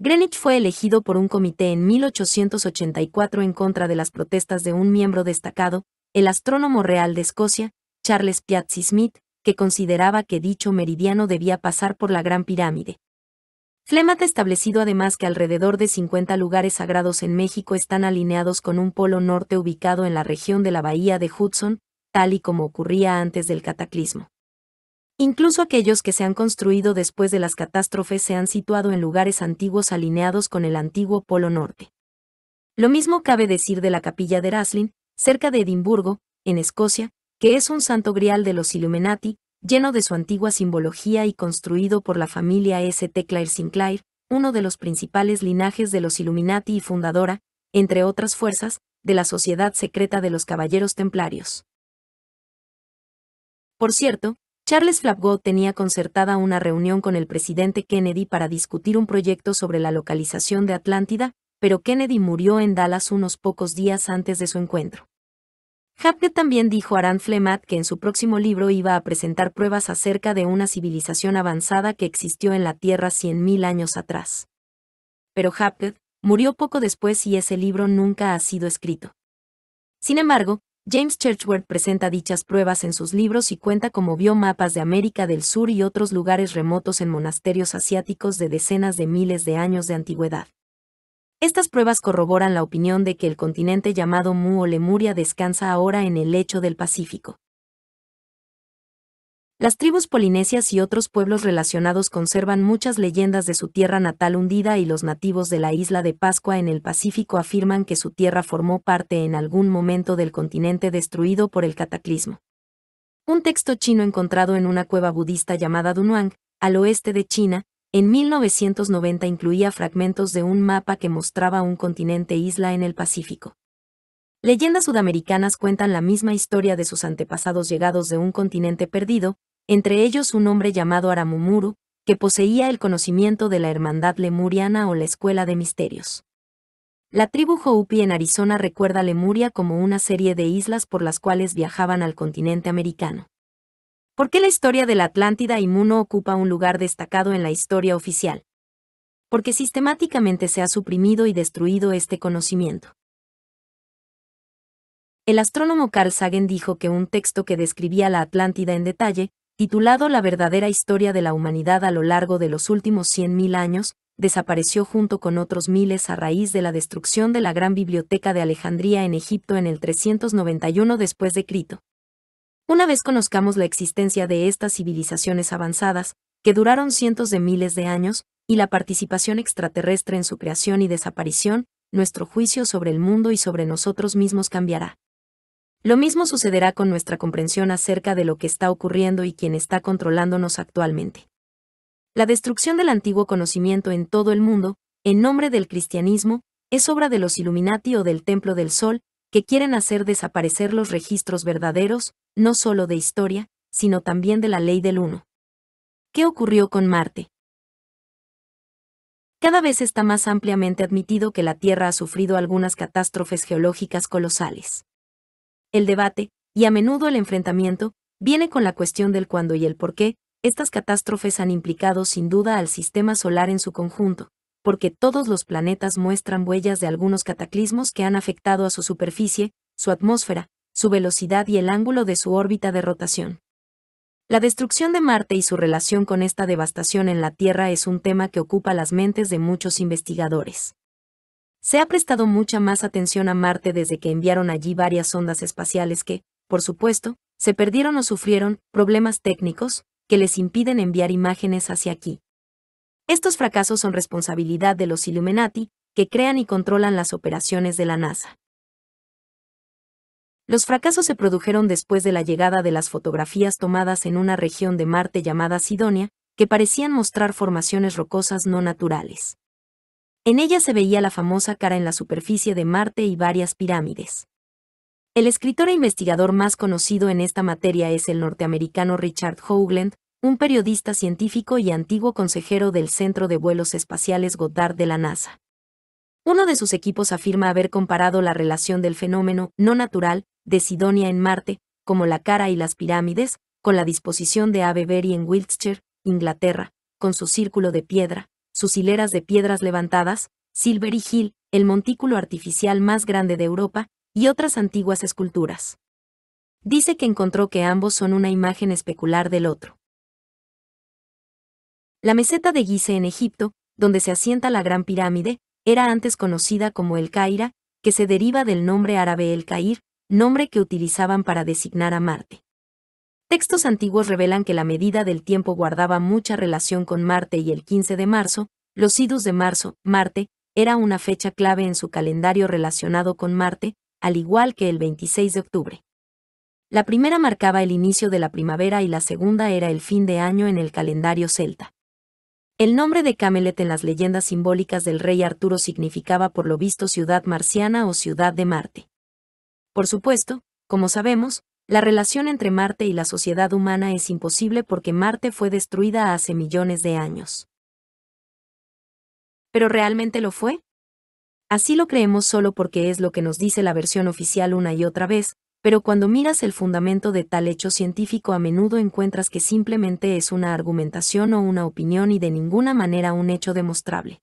Greenwich fue elegido por un comité en 1884 en contra de las protestas de un miembro destacado, el astrónomo real de Escocia, Charles Piazzi Smith, que consideraba que dicho meridiano debía pasar por la Gran Pirámide. Flemat ha establecido además que alrededor de 50 lugares sagrados en México están alineados con un polo norte ubicado en la región de la bahía de Hudson, tal y como ocurría antes del cataclismo. Incluso aquellos que se han construido después de las catástrofes se han situado en lugares antiguos alineados con el antiguo Polo Norte. Lo mismo cabe decir de la capilla de Raslin, cerca de Edimburgo, en Escocia, que es un santo grial de los Illuminati, lleno de su antigua simbología y construido por la familia St. Clair Sinclair, uno de los principales linajes de los Illuminati y fundadora, entre otras fuerzas, de la Sociedad Secreta de los Caballeros Templarios. Por cierto, Charles Flavgot tenía concertada una reunión con el presidente Kennedy para discutir un proyecto sobre la localización de Atlántida, pero Kennedy murió en Dallas unos pocos días antes de su encuentro. Hapkett también dijo a Rand Flemat que en su próximo libro iba a presentar pruebas acerca de una civilización avanzada que existió en la Tierra 100.000 años atrás. Pero Hapkett murió poco después y ese libro nunca ha sido escrito. Sin embargo, James Churchward presenta dichas pruebas en sus libros y cuenta cómo vio mapas de América del Sur y otros lugares remotos en monasterios asiáticos de decenas de miles de años de antigüedad. Estas pruebas corroboran la opinión de que el continente llamado Mu o Lemuria descansa ahora en el lecho del Pacífico. Las tribus polinesias y otros pueblos relacionados conservan muchas leyendas de su tierra natal hundida y los nativos de la isla de Pascua en el Pacífico afirman que su tierra formó parte en algún momento del continente destruido por el cataclismo. Un texto chino encontrado en una cueva budista llamada Dunhuang, al oeste de China, en 1990 incluía fragmentos de un mapa que mostraba un continente isla en el Pacífico. Leyendas sudamericanas cuentan la misma historia de sus antepasados llegados de un continente perdido, entre ellos un hombre llamado Aramumuru, que poseía el conocimiento de la Hermandad Lemuriana o la Escuela de Misterios. La tribu Hopi en Arizona recuerda Lemuria como una serie de islas por las cuales viajaban al continente americano. ¿Por qué la historia de la Atlántida y Muno ocupa un lugar destacado en la historia oficial? Porque sistemáticamente se ha suprimido y destruido este conocimiento. El astrónomo Carl Sagan dijo que un texto que describía la Atlántida en detalle titulado La verdadera historia de la humanidad a lo largo de los últimos 100.000 años, desapareció junto con otros miles a raíz de la destrucción de la Gran Biblioteca de Alejandría en Egipto en el 391 después de Cristo. Una vez conozcamos la existencia de estas civilizaciones avanzadas, que duraron cientos de miles de años, y la participación extraterrestre en su creación y desaparición, nuestro juicio sobre el mundo y sobre nosotros mismos cambiará. Lo mismo sucederá con nuestra comprensión acerca de lo que está ocurriendo y quien está controlándonos actualmente. La destrucción del antiguo conocimiento en todo el mundo, en nombre del cristianismo, es obra de los Illuminati o del Templo del Sol, que quieren hacer desaparecer los registros verdaderos, no solo de historia, sino también de la ley del uno. ¿Qué ocurrió con Marte? Cada vez está más ampliamente admitido que la Tierra ha sufrido algunas catástrofes geológicas colosales el debate, y a menudo el enfrentamiento, viene con la cuestión del cuándo y el por qué, estas catástrofes han implicado sin duda al sistema solar en su conjunto, porque todos los planetas muestran huellas de algunos cataclismos que han afectado a su superficie, su atmósfera, su velocidad y el ángulo de su órbita de rotación. La destrucción de Marte y su relación con esta devastación en la Tierra es un tema que ocupa las mentes de muchos investigadores. Se ha prestado mucha más atención a Marte desde que enviaron allí varias ondas espaciales que, por supuesto, se perdieron o sufrieron problemas técnicos que les impiden enviar imágenes hacia aquí. Estos fracasos son responsabilidad de los Illuminati, que crean y controlan las operaciones de la NASA. Los fracasos se produjeron después de la llegada de las fotografías tomadas en una región de Marte llamada Sidonia, que parecían mostrar formaciones rocosas no naturales. En ella se veía la famosa cara en la superficie de Marte y varias pirámides. El escritor e investigador más conocido en esta materia es el norteamericano Richard Hoagland, un periodista científico y antiguo consejero del Centro de Vuelos Espaciales Goddard de la NASA. Uno de sus equipos afirma haber comparado la relación del fenómeno no natural de Sidonia en Marte, como la cara y las pirámides, con la disposición de Avebury en Wiltshire, Inglaterra, con su círculo de piedra, sus hileras de piedras levantadas, y Hill, el montículo artificial más grande de Europa, y otras antiguas esculturas. Dice que encontró que ambos son una imagen especular del otro. La meseta de Gizeh en Egipto, donde se asienta la Gran Pirámide, era antes conocida como el Caira, que se deriva del nombre árabe el Cair, nombre que utilizaban para designar a Marte. Textos antiguos revelan que la medida del tiempo guardaba mucha relación con Marte y el 15 de marzo, los idus de marzo, Marte, era una fecha clave en su calendario relacionado con Marte, al igual que el 26 de octubre. La primera marcaba el inicio de la primavera y la segunda era el fin de año en el calendario celta. El nombre de Camelot en las leyendas simbólicas del rey Arturo significaba por lo visto ciudad marciana o ciudad de Marte. Por supuesto, como sabemos, la relación entre Marte y la sociedad humana es imposible porque Marte fue destruida hace millones de años. ¿Pero realmente lo fue? Así lo creemos solo porque es lo que nos dice la versión oficial una y otra vez, pero cuando miras el fundamento de tal hecho científico a menudo encuentras que simplemente es una argumentación o una opinión y de ninguna manera un hecho demostrable.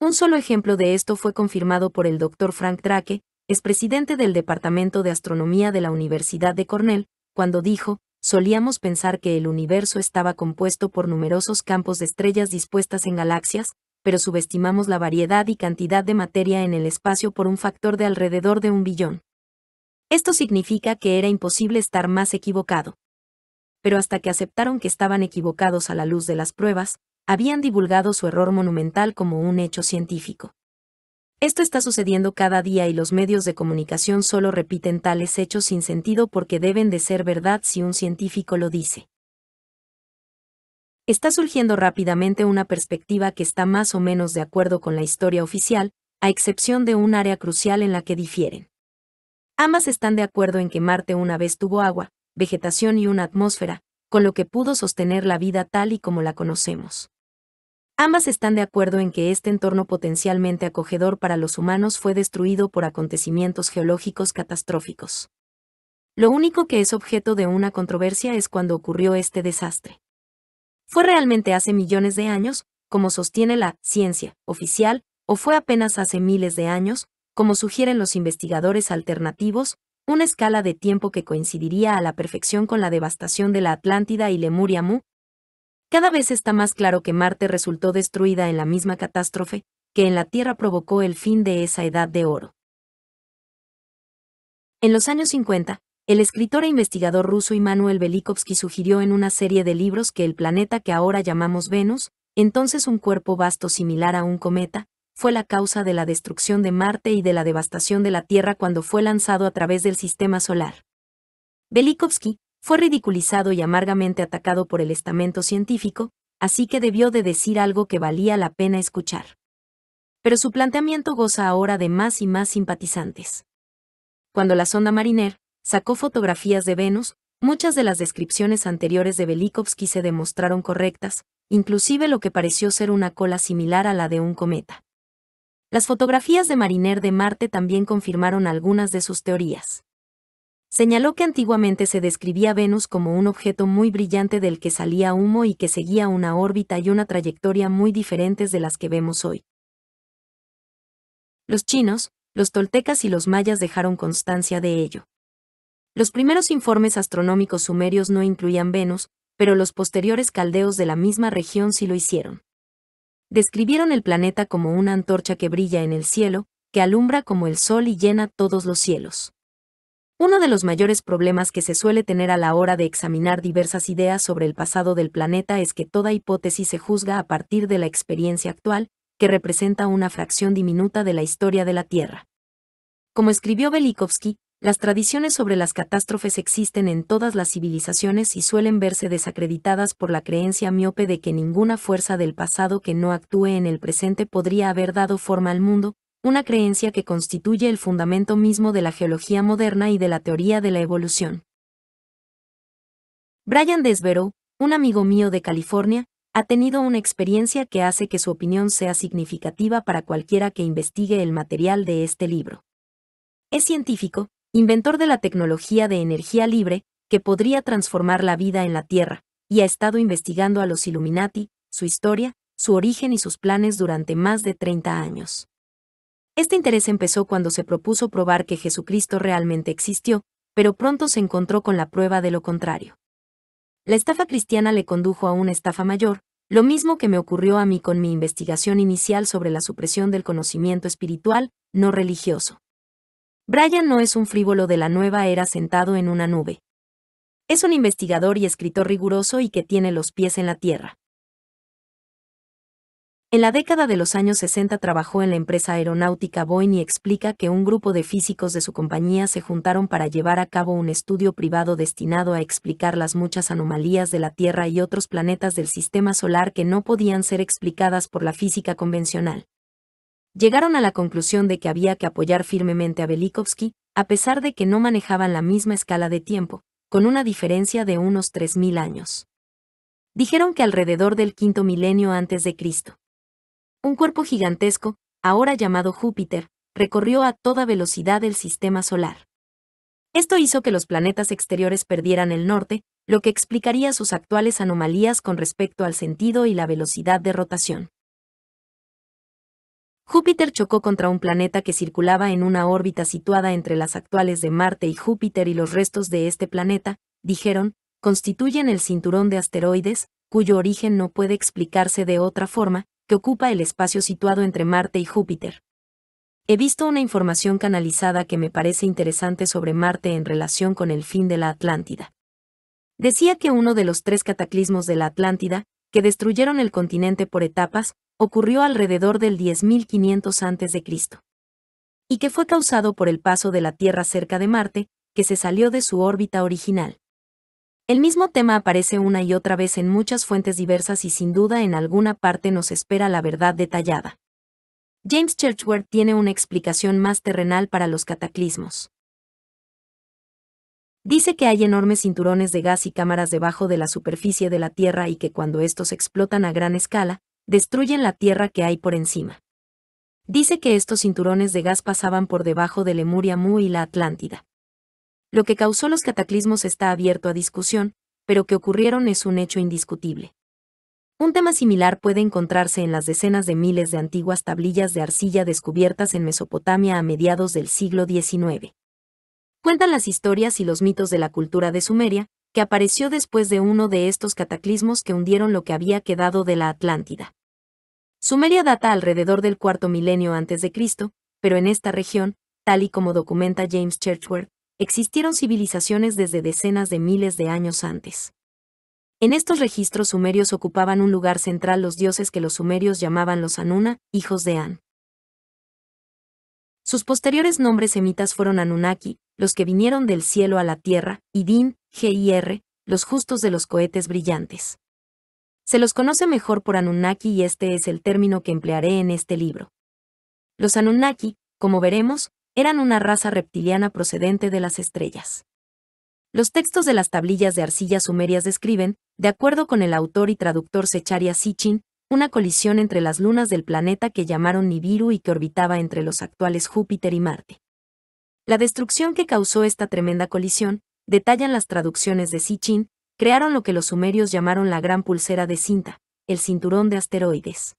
Un solo ejemplo de esto fue confirmado por el doctor Frank Drake, es presidente del Departamento de Astronomía de la Universidad de Cornell, cuando dijo, solíamos pensar que el universo estaba compuesto por numerosos campos de estrellas dispuestas en galaxias, pero subestimamos la variedad y cantidad de materia en el espacio por un factor de alrededor de un billón. Esto significa que era imposible estar más equivocado. Pero hasta que aceptaron que estaban equivocados a la luz de las pruebas, habían divulgado su error monumental como un hecho científico. Esto está sucediendo cada día y los medios de comunicación solo repiten tales hechos sin sentido porque deben de ser verdad si un científico lo dice. Está surgiendo rápidamente una perspectiva que está más o menos de acuerdo con la historia oficial, a excepción de un área crucial en la que difieren. Ambas están de acuerdo en que Marte una vez tuvo agua, vegetación y una atmósfera, con lo que pudo sostener la vida tal y como la conocemos. Ambas están de acuerdo en que este entorno potencialmente acogedor para los humanos fue destruido por acontecimientos geológicos catastróficos. Lo único que es objeto de una controversia es cuando ocurrió este desastre. ¿Fue realmente hace millones de años, como sostiene la ciencia oficial, o fue apenas hace miles de años, como sugieren los investigadores alternativos, una escala de tiempo que coincidiría a la perfección con la devastación de la Atlántida y Lemuria cada vez está más claro que Marte resultó destruida en la misma catástrofe que en la Tierra provocó el fin de esa edad de oro. En los años 50, el escritor e investigador ruso Immanuel Velikovsky sugirió en una serie de libros que el planeta que ahora llamamos Venus, entonces un cuerpo vasto similar a un cometa, fue la causa de la destrucción de Marte y de la devastación de la Tierra cuando fue lanzado a través del sistema solar. Velikovsky fue ridiculizado y amargamente atacado por el estamento científico, así que debió de decir algo que valía la pena escuchar. Pero su planteamiento goza ahora de más y más simpatizantes. Cuando la sonda Mariner sacó fotografías de Venus, muchas de las descripciones anteriores de Velikovsky se demostraron correctas, inclusive lo que pareció ser una cola similar a la de un cometa. Las fotografías de Mariner de Marte también confirmaron algunas de sus teorías señaló que antiguamente se describía Venus como un objeto muy brillante del que salía humo y que seguía una órbita y una trayectoria muy diferentes de las que vemos hoy. Los chinos, los toltecas y los mayas dejaron constancia de ello. Los primeros informes astronómicos sumerios no incluían Venus, pero los posteriores caldeos de la misma región sí lo hicieron. Describieron el planeta como una antorcha que brilla en el cielo, que alumbra como el sol y llena todos los cielos. Uno de los mayores problemas que se suele tener a la hora de examinar diversas ideas sobre el pasado del planeta es que toda hipótesis se juzga a partir de la experiencia actual, que representa una fracción diminuta de la historia de la Tierra. Como escribió Belikovsky, las tradiciones sobre las catástrofes existen en todas las civilizaciones y suelen verse desacreditadas por la creencia miope de que ninguna fuerza del pasado que no actúe en el presente podría haber dado forma al mundo, una creencia que constituye el fundamento mismo de la geología moderna y de la teoría de la evolución. Brian Desvero, un amigo mío de California, ha tenido una experiencia que hace que su opinión sea significativa para cualquiera que investigue el material de este libro. Es científico, inventor de la tecnología de energía libre, que podría transformar la vida en la Tierra, y ha estado investigando a los Illuminati, su historia, su origen y sus planes durante más de 30 años. Este interés empezó cuando se propuso probar que Jesucristo realmente existió, pero pronto se encontró con la prueba de lo contrario. La estafa cristiana le condujo a una estafa mayor, lo mismo que me ocurrió a mí con mi investigación inicial sobre la supresión del conocimiento espiritual, no religioso. Brian no es un frívolo de la nueva era sentado en una nube. Es un investigador y escritor riguroso y que tiene los pies en la tierra. En la década de los años 60 trabajó en la empresa aeronáutica Boeing y explica que un grupo de físicos de su compañía se juntaron para llevar a cabo un estudio privado destinado a explicar las muchas anomalías de la Tierra y otros planetas del sistema solar que no podían ser explicadas por la física convencional. Llegaron a la conclusión de que había que apoyar firmemente a Velikovsky, a pesar de que no manejaban la misma escala de tiempo, con una diferencia de unos 3.000 años. Dijeron que alrededor del quinto milenio antes de Cristo, un cuerpo gigantesco, ahora llamado Júpiter, recorrió a toda velocidad el sistema solar. Esto hizo que los planetas exteriores perdieran el norte, lo que explicaría sus actuales anomalías con respecto al sentido y la velocidad de rotación. Júpiter chocó contra un planeta que circulaba en una órbita situada entre las actuales de Marte y Júpiter y los restos de este planeta, dijeron, constituyen el cinturón de asteroides, cuyo origen no puede explicarse de otra forma, que ocupa el espacio situado entre Marte y Júpiter. He visto una información canalizada que me parece interesante sobre Marte en relación con el fin de la Atlántida. Decía que uno de los tres cataclismos de la Atlántida, que destruyeron el continente por etapas, ocurrió alrededor del 10.500 a.C. Y que fue causado por el paso de la Tierra cerca de Marte, que se salió de su órbita original. El mismo tema aparece una y otra vez en muchas fuentes diversas y sin duda en alguna parte nos espera la verdad detallada. James Churchward tiene una explicación más terrenal para los cataclismos. Dice que hay enormes cinturones de gas y cámaras debajo de la superficie de la Tierra y que cuando estos explotan a gran escala, destruyen la Tierra que hay por encima. Dice que estos cinturones de gas pasaban por debajo de Lemuria Mu y la Atlántida. Lo que causó los cataclismos está abierto a discusión, pero que ocurrieron es un hecho indiscutible. Un tema similar puede encontrarse en las decenas de miles de antiguas tablillas de arcilla descubiertas en Mesopotamia a mediados del siglo XIX. Cuentan las historias y los mitos de la cultura de Sumeria, que apareció después de uno de estos cataclismos que hundieron lo que había quedado de la Atlántida. Sumeria data alrededor del cuarto milenio antes de Cristo, pero en esta región, tal y como documenta James Churchward, existieron civilizaciones desde decenas de miles de años antes. En estos registros sumerios ocupaban un lugar central los dioses que los sumerios llamaban los Anuna, hijos de An. Sus posteriores nombres semitas fueron Anunnaki, los que vinieron del cielo a la tierra, y Din, Gir, los justos de los cohetes brillantes. Se los conoce mejor por Anunnaki y este es el término que emplearé en este libro. Los Anunnaki, como veremos, eran una raza reptiliana procedente de las estrellas. Los textos de las tablillas de arcilla sumerias describen, de acuerdo con el autor y traductor Secharia Sitchin, una colisión entre las lunas del planeta que llamaron Nibiru y que orbitaba entre los actuales Júpiter y Marte. La destrucción que causó esta tremenda colisión, detallan las traducciones de Sitchin, crearon lo que los sumerios llamaron la gran pulsera de cinta, el cinturón de asteroides.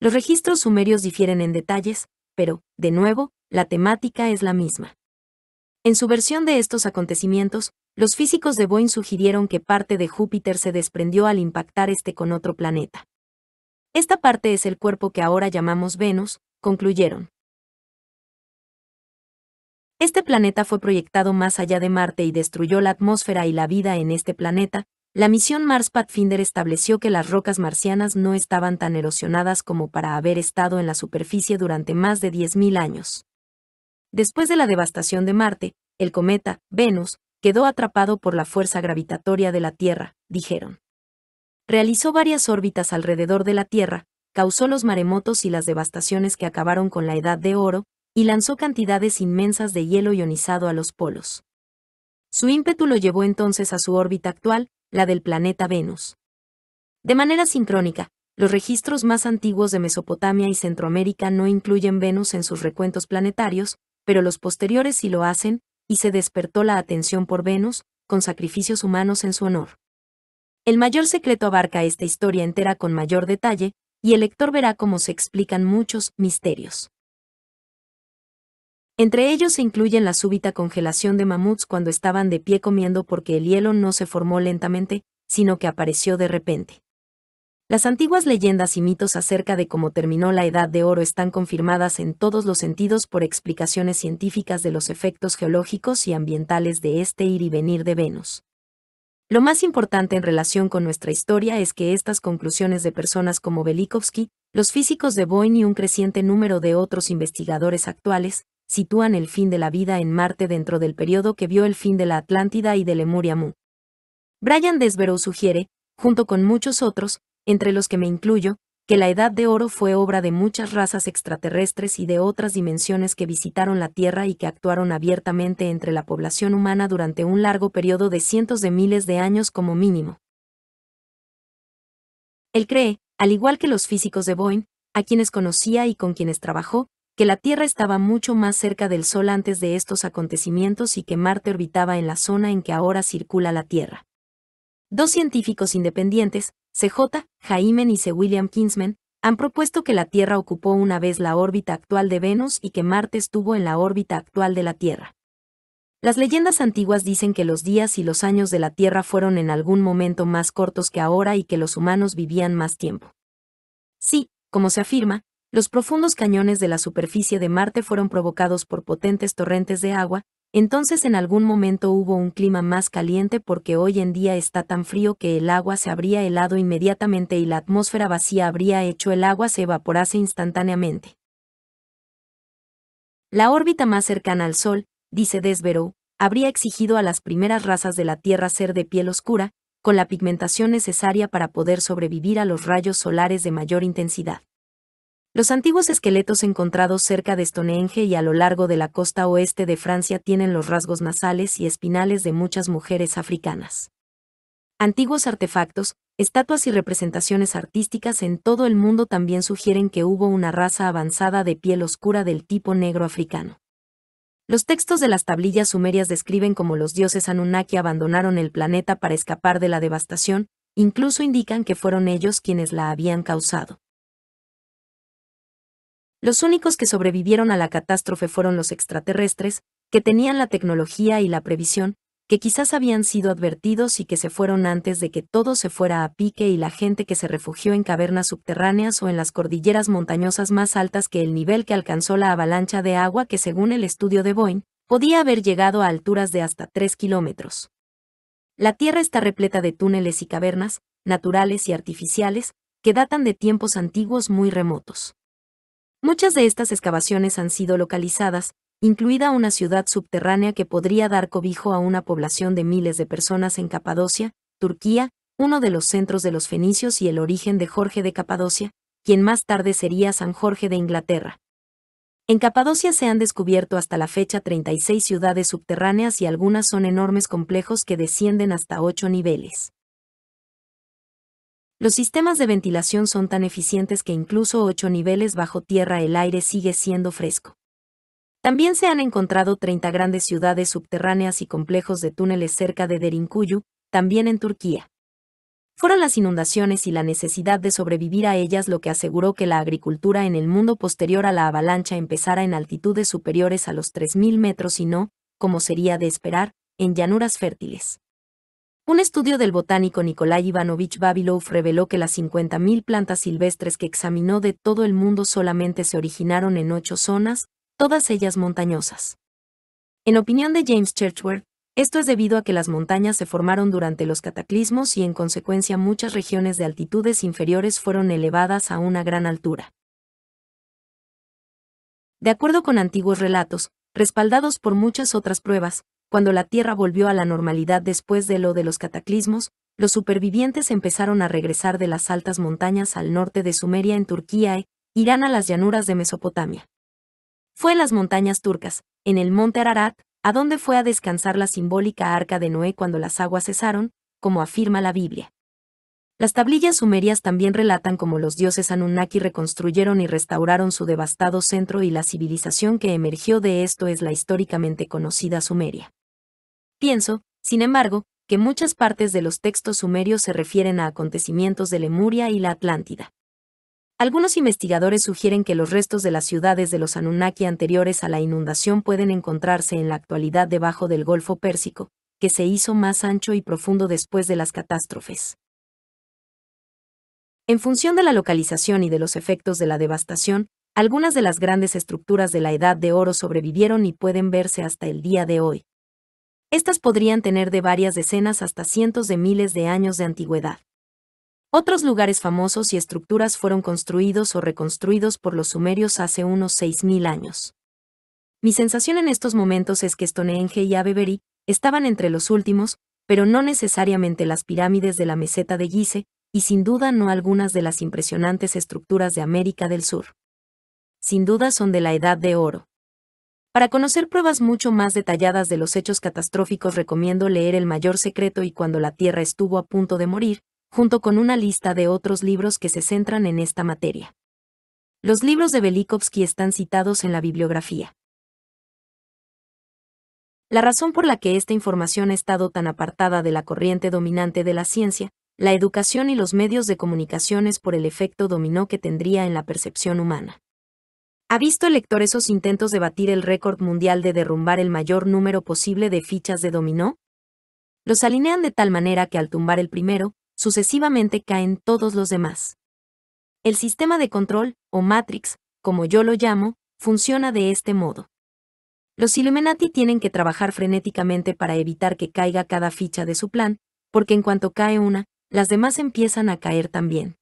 Los registros sumerios difieren en detalles, pero, de nuevo, la temática es la misma. En su versión de estos acontecimientos, los físicos de Boeing sugirieron que parte de Júpiter se desprendió al impactar este con otro planeta. Esta parte es el cuerpo que ahora llamamos Venus, concluyeron. Este planeta fue proyectado más allá de Marte y destruyó la atmósfera y la vida en este planeta. La misión Mars Pathfinder estableció que las rocas marcianas no estaban tan erosionadas como para haber estado en la superficie durante más de 10.000 años. Después de la devastación de Marte, el cometa, Venus, quedó atrapado por la fuerza gravitatoria de la Tierra, dijeron. Realizó varias órbitas alrededor de la Tierra, causó los maremotos y las devastaciones que acabaron con la Edad de Oro, y lanzó cantidades inmensas de hielo ionizado a los polos. Su ímpetu lo llevó entonces a su órbita actual, la del planeta Venus. De manera sincrónica, los registros más antiguos de Mesopotamia y Centroamérica no incluyen Venus en sus recuentos planetarios, pero los posteriores sí lo hacen, y se despertó la atención por Venus, con sacrificios humanos en su honor. El mayor secreto abarca esta historia entera con mayor detalle, y el lector verá cómo se explican muchos misterios. Entre ellos se incluyen la súbita congelación de mamuts cuando estaban de pie comiendo porque el hielo no se formó lentamente, sino que apareció de repente. Las antiguas leyendas y mitos acerca de cómo terminó la Edad de Oro están confirmadas en todos los sentidos por explicaciones científicas de los efectos geológicos y ambientales de este ir y venir de Venus. Lo más importante en relación con nuestra historia es que estas conclusiones de personas como Velikovsky, los físicos de Boeing y un creciente número de otros investigadores actuales, sitúan el fin de la vida en Marte dentro del periodo que vio el fin de la Atlántida y de Lemuria Mu. Brian desveraux sugiere, junto con muchos otros, entre los que me incluyo, que la Edad de Oro fue obra de muchas razas extraterrestres y de otras dimensiones que visitaron la Tierra y que actuaron abiertamente entre la población humana durante un largo periodo de cientos de miles de años como mínimo. Él cree, al igual que los físicos de Boeing, a quienes conocía y con quienes trabajó, que la Tierra estaba mucho más cerca del Sol antes de estos acontecimientos y que Marte orbitaba en la zona en que ahora circula la Tierra. Dos científicos independientes, CJ, Jaimen y C. William Kinsman, han propuesto que la Tierra ocupó una vez la órbita actual de Venus y que Marte estuvo en la órbita actual de la Tierra. Las leyendas antiguas dicen que los días y los años de la Tierra fueron en algún momento más cortos que ahora y que los humanos vivían más tiempo. Sí, como se afirma, los profundos cañones de la superficie de Marte fueron provocados por potentes torrentes de agua, entonces en algún momento hubo un clima más caliente porque hoy en día está tan frío que el agua se habría helado inmediatamente y la atmósfera vacía habría hecho el agua se evaporase instantáneamente. La órbita más cercana al Sol, dice Desveraux, habría exigido a las primeras razas de la Tierra ser de piel oscura, con la pigmentación necesaria para poder sobrevivir a los rayos solares de mayor intensidad. Los antiguos esqueletos encontrados cerca de Stonehenge y a lo largo de la costa oeste de Francia tienen los rasgos nasales y espinales de muchas mujeres africanas. Antiguos artefactos, estatuas y representaciones artísticas en todo el mundo también sugieren que hubo una raza avanzada de piel oscura del tipo negro africano. Los textos de las tablillas sumerias describen cómo los dioses Anunnaki abandonaron el planeta para escapar de la devastación, incluso indican que fueron ellos quienes la habían causado. Los únicos que sobrevivieron a la catástrofe fueron los extraterrestres, que tenían la tecnología y la previsión, que quizás habían sido advertidos y que se fueron antes de que todo se fuera a pique y la gente que se refugió en cavernas subterráneas o en las cordilleras montañosas más altas que el nivel que alcanzó la avalancha de agua que según el estudio de Boeing, podía haber llegado a alturas de hasta 3 kilómetros. La Tierra está repleta de túneles y cavernas, naturales y artificiales, que datan de tiempos antiguos muy remotos. Muchas de estas excavaciones han sido localizadas, incluida una ciudad subterránea que podría dar cobijo a una población de miles de personas en Capadocia, Turquía, uno de los centros de los fenicios y el origen de Jorge de Capadocia, quien más tarde sería San Jorge de Inglaterra. En Capadocia se han descubierto hasta la fecha 36 ciudades subterráneas y algunas son enormes complejos que descienden hasta ocho niveles. Los sistemas de ventilación son tan eficientes que incluso 8 niveles bajo tierra el aire sigue siendo fresco. También se han encontrado 30 grandes ciudades subterráneas y complejos de túneles cerca de Derinkuyu, también en Turquía. Fueron las inundaciones y la necesidad de sobrevivir a ellas lo que aseguró que la agricultura en el mundo posterior a la avalancha empezara en altitudes superiores a los 3.000 metros y no, como sería de esperar, en llanuras fértiles. Un estudio del botánico Nikolai Ivanovich Babilov reveló que las 50.000 plantas silvestres que examinó de todo el mundo solamente se originaron en ocho zonas, todas ellas montañosas. En opinión de James Churchward, esto es debido a que las montañas se formaron durante los cataclismos y en consecuencia muchas regiones de altitudes inferiores fueron elevadas a una gran altura. De acuerdo con antiguos relatos, respaldados por muchas otras pruebas, cuando la Tierra volvió a la normalidad después de lo de los cataclismos, los supervivientes empezaron a regresar de las altas montañas al norte de Sumeria en Turquía e irán a las llanuras de Mesopotamia. Fue en las montañas turcas, en el monte Ararat, a donde fue a descansar la simbólica arca de Noé cuando las aguas cesaron, como afirma la Biblia. Las tablillas sumerias también relatan cómo los dioses Anunnaki reconstruyeron y restauraron su devastado centro y la civilización que emergió de esto es la históricamente conocida Sumeria. Pienso, sin embargo, que muchas partes de los textos sumerios se refieren a acontecimientos de Lemuria y la Atlántida. Algunos investigadores sugieren que los restos de las ciudades de los Anunnaki anteriores a la inundación pueden encontrarse en la actualidad debajo del Golfo Pérsico, que se hizo más ancho y profundo después de las catástrofes. En función de la localización y de los efectos de la devastación, algunas de las grandes estructuras de la Edad de Oro sobrevivieron y pueden verse hasta el día de hoy. Estas podrían tener de varias decenas hasta cientos de miles de años de antigüedad. Otros lugares famosos y estructuras fueron construidos o reconstruidos por los sumerios hace unos 6.000 años. Mi sensación en estos momentos es que Stonehenge y Avebury estaban entre los últimos, pero no necesariamente las pirámides de la meseta de Gizeh, y sin duda no algunas de las impresionantes estructuras de América del Sur. Sin duda son de la Edad de Oro. Para conocer pruebas mucho más detalladas de los hechos catastróficos recomiendo leer El mayor secreto y Cuando la Tierra estuvo a punto de morir, junto con una lista de otros libros que se centran en esta materia. Los libros de Velikovsky están citados en la bibliografía. La razón por la que esta información ha estado tan apartada de la corriente dominante de la ciencia, la educación y los medios de comunicaciones por el efecto dominó que tendría en la percepción humana ha visto esos intentos de batir el récord mundial de derrumbar el mayor número posible de fichas de dominó? Los alinean de tal manera que al tumbar el primero, sucesivamente caen todos los demás. El sistema de control, o Matrix, como yo lo llamo, funciona de este modo. Los Illuminati tienen que trabajar frenéticamente para evitar que caiga cada ficha de su plan, porque en cuanto cae una, las demás empiezan a caer también.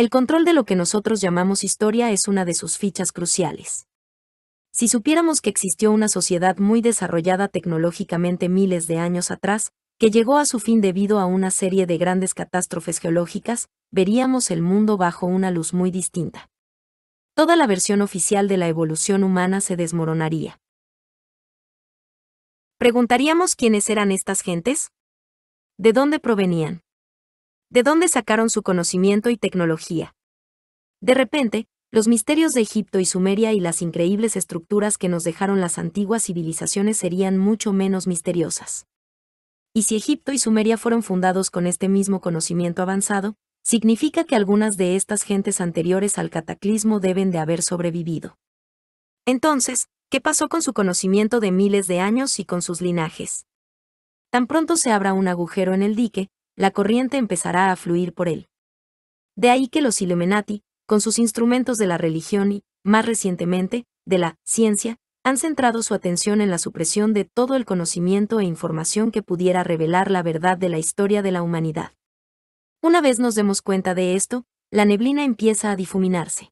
El control de lo que nosotros llamamos historia es una de sus fichas cruciales. Si supiéramos que existió una sociedad muy desarrollada tecnológicamente miles de años atrás, que llegó a su fin debido a una serie de grandes catástrofes geológicas, veríamos el mundo bajo una luz muy distinta. Toda la versión oficial de la evolución humana se desmoronaría. Preguntaríamos quiénes eran estas gentes. ¿De dónde provenían? de dónde sacaron su conocimiento y tecnología. De repente, los misterios de Egipto y Sumeria y las increíbles estructuras que nos dejaron las antiguas civilizaciones serían mucho menos misteriosas. Y si Egipto y Sumeria fueron fundados con este mismo conocimiento avanzado, significa que algunas de estas gentes anteriores al cataclismo deben de haber sobrevivido. Entonces, ¿qué pasó con su conocimiento de miles de años y con sus linajes? Tan pronto se abra un agujero en el dique, la corriente empezará a fluir por él. De ahí que los Illuminati, con sus instrumentos de la religión y, más recientemente, de la ciencia, han centrado su atención en la supresión de todo el conocimiento e información que pudiera revelar la verdad de la historia de la humanidad. Una vez nos demos cuenta de esto, la neblina empieza a difuminarse.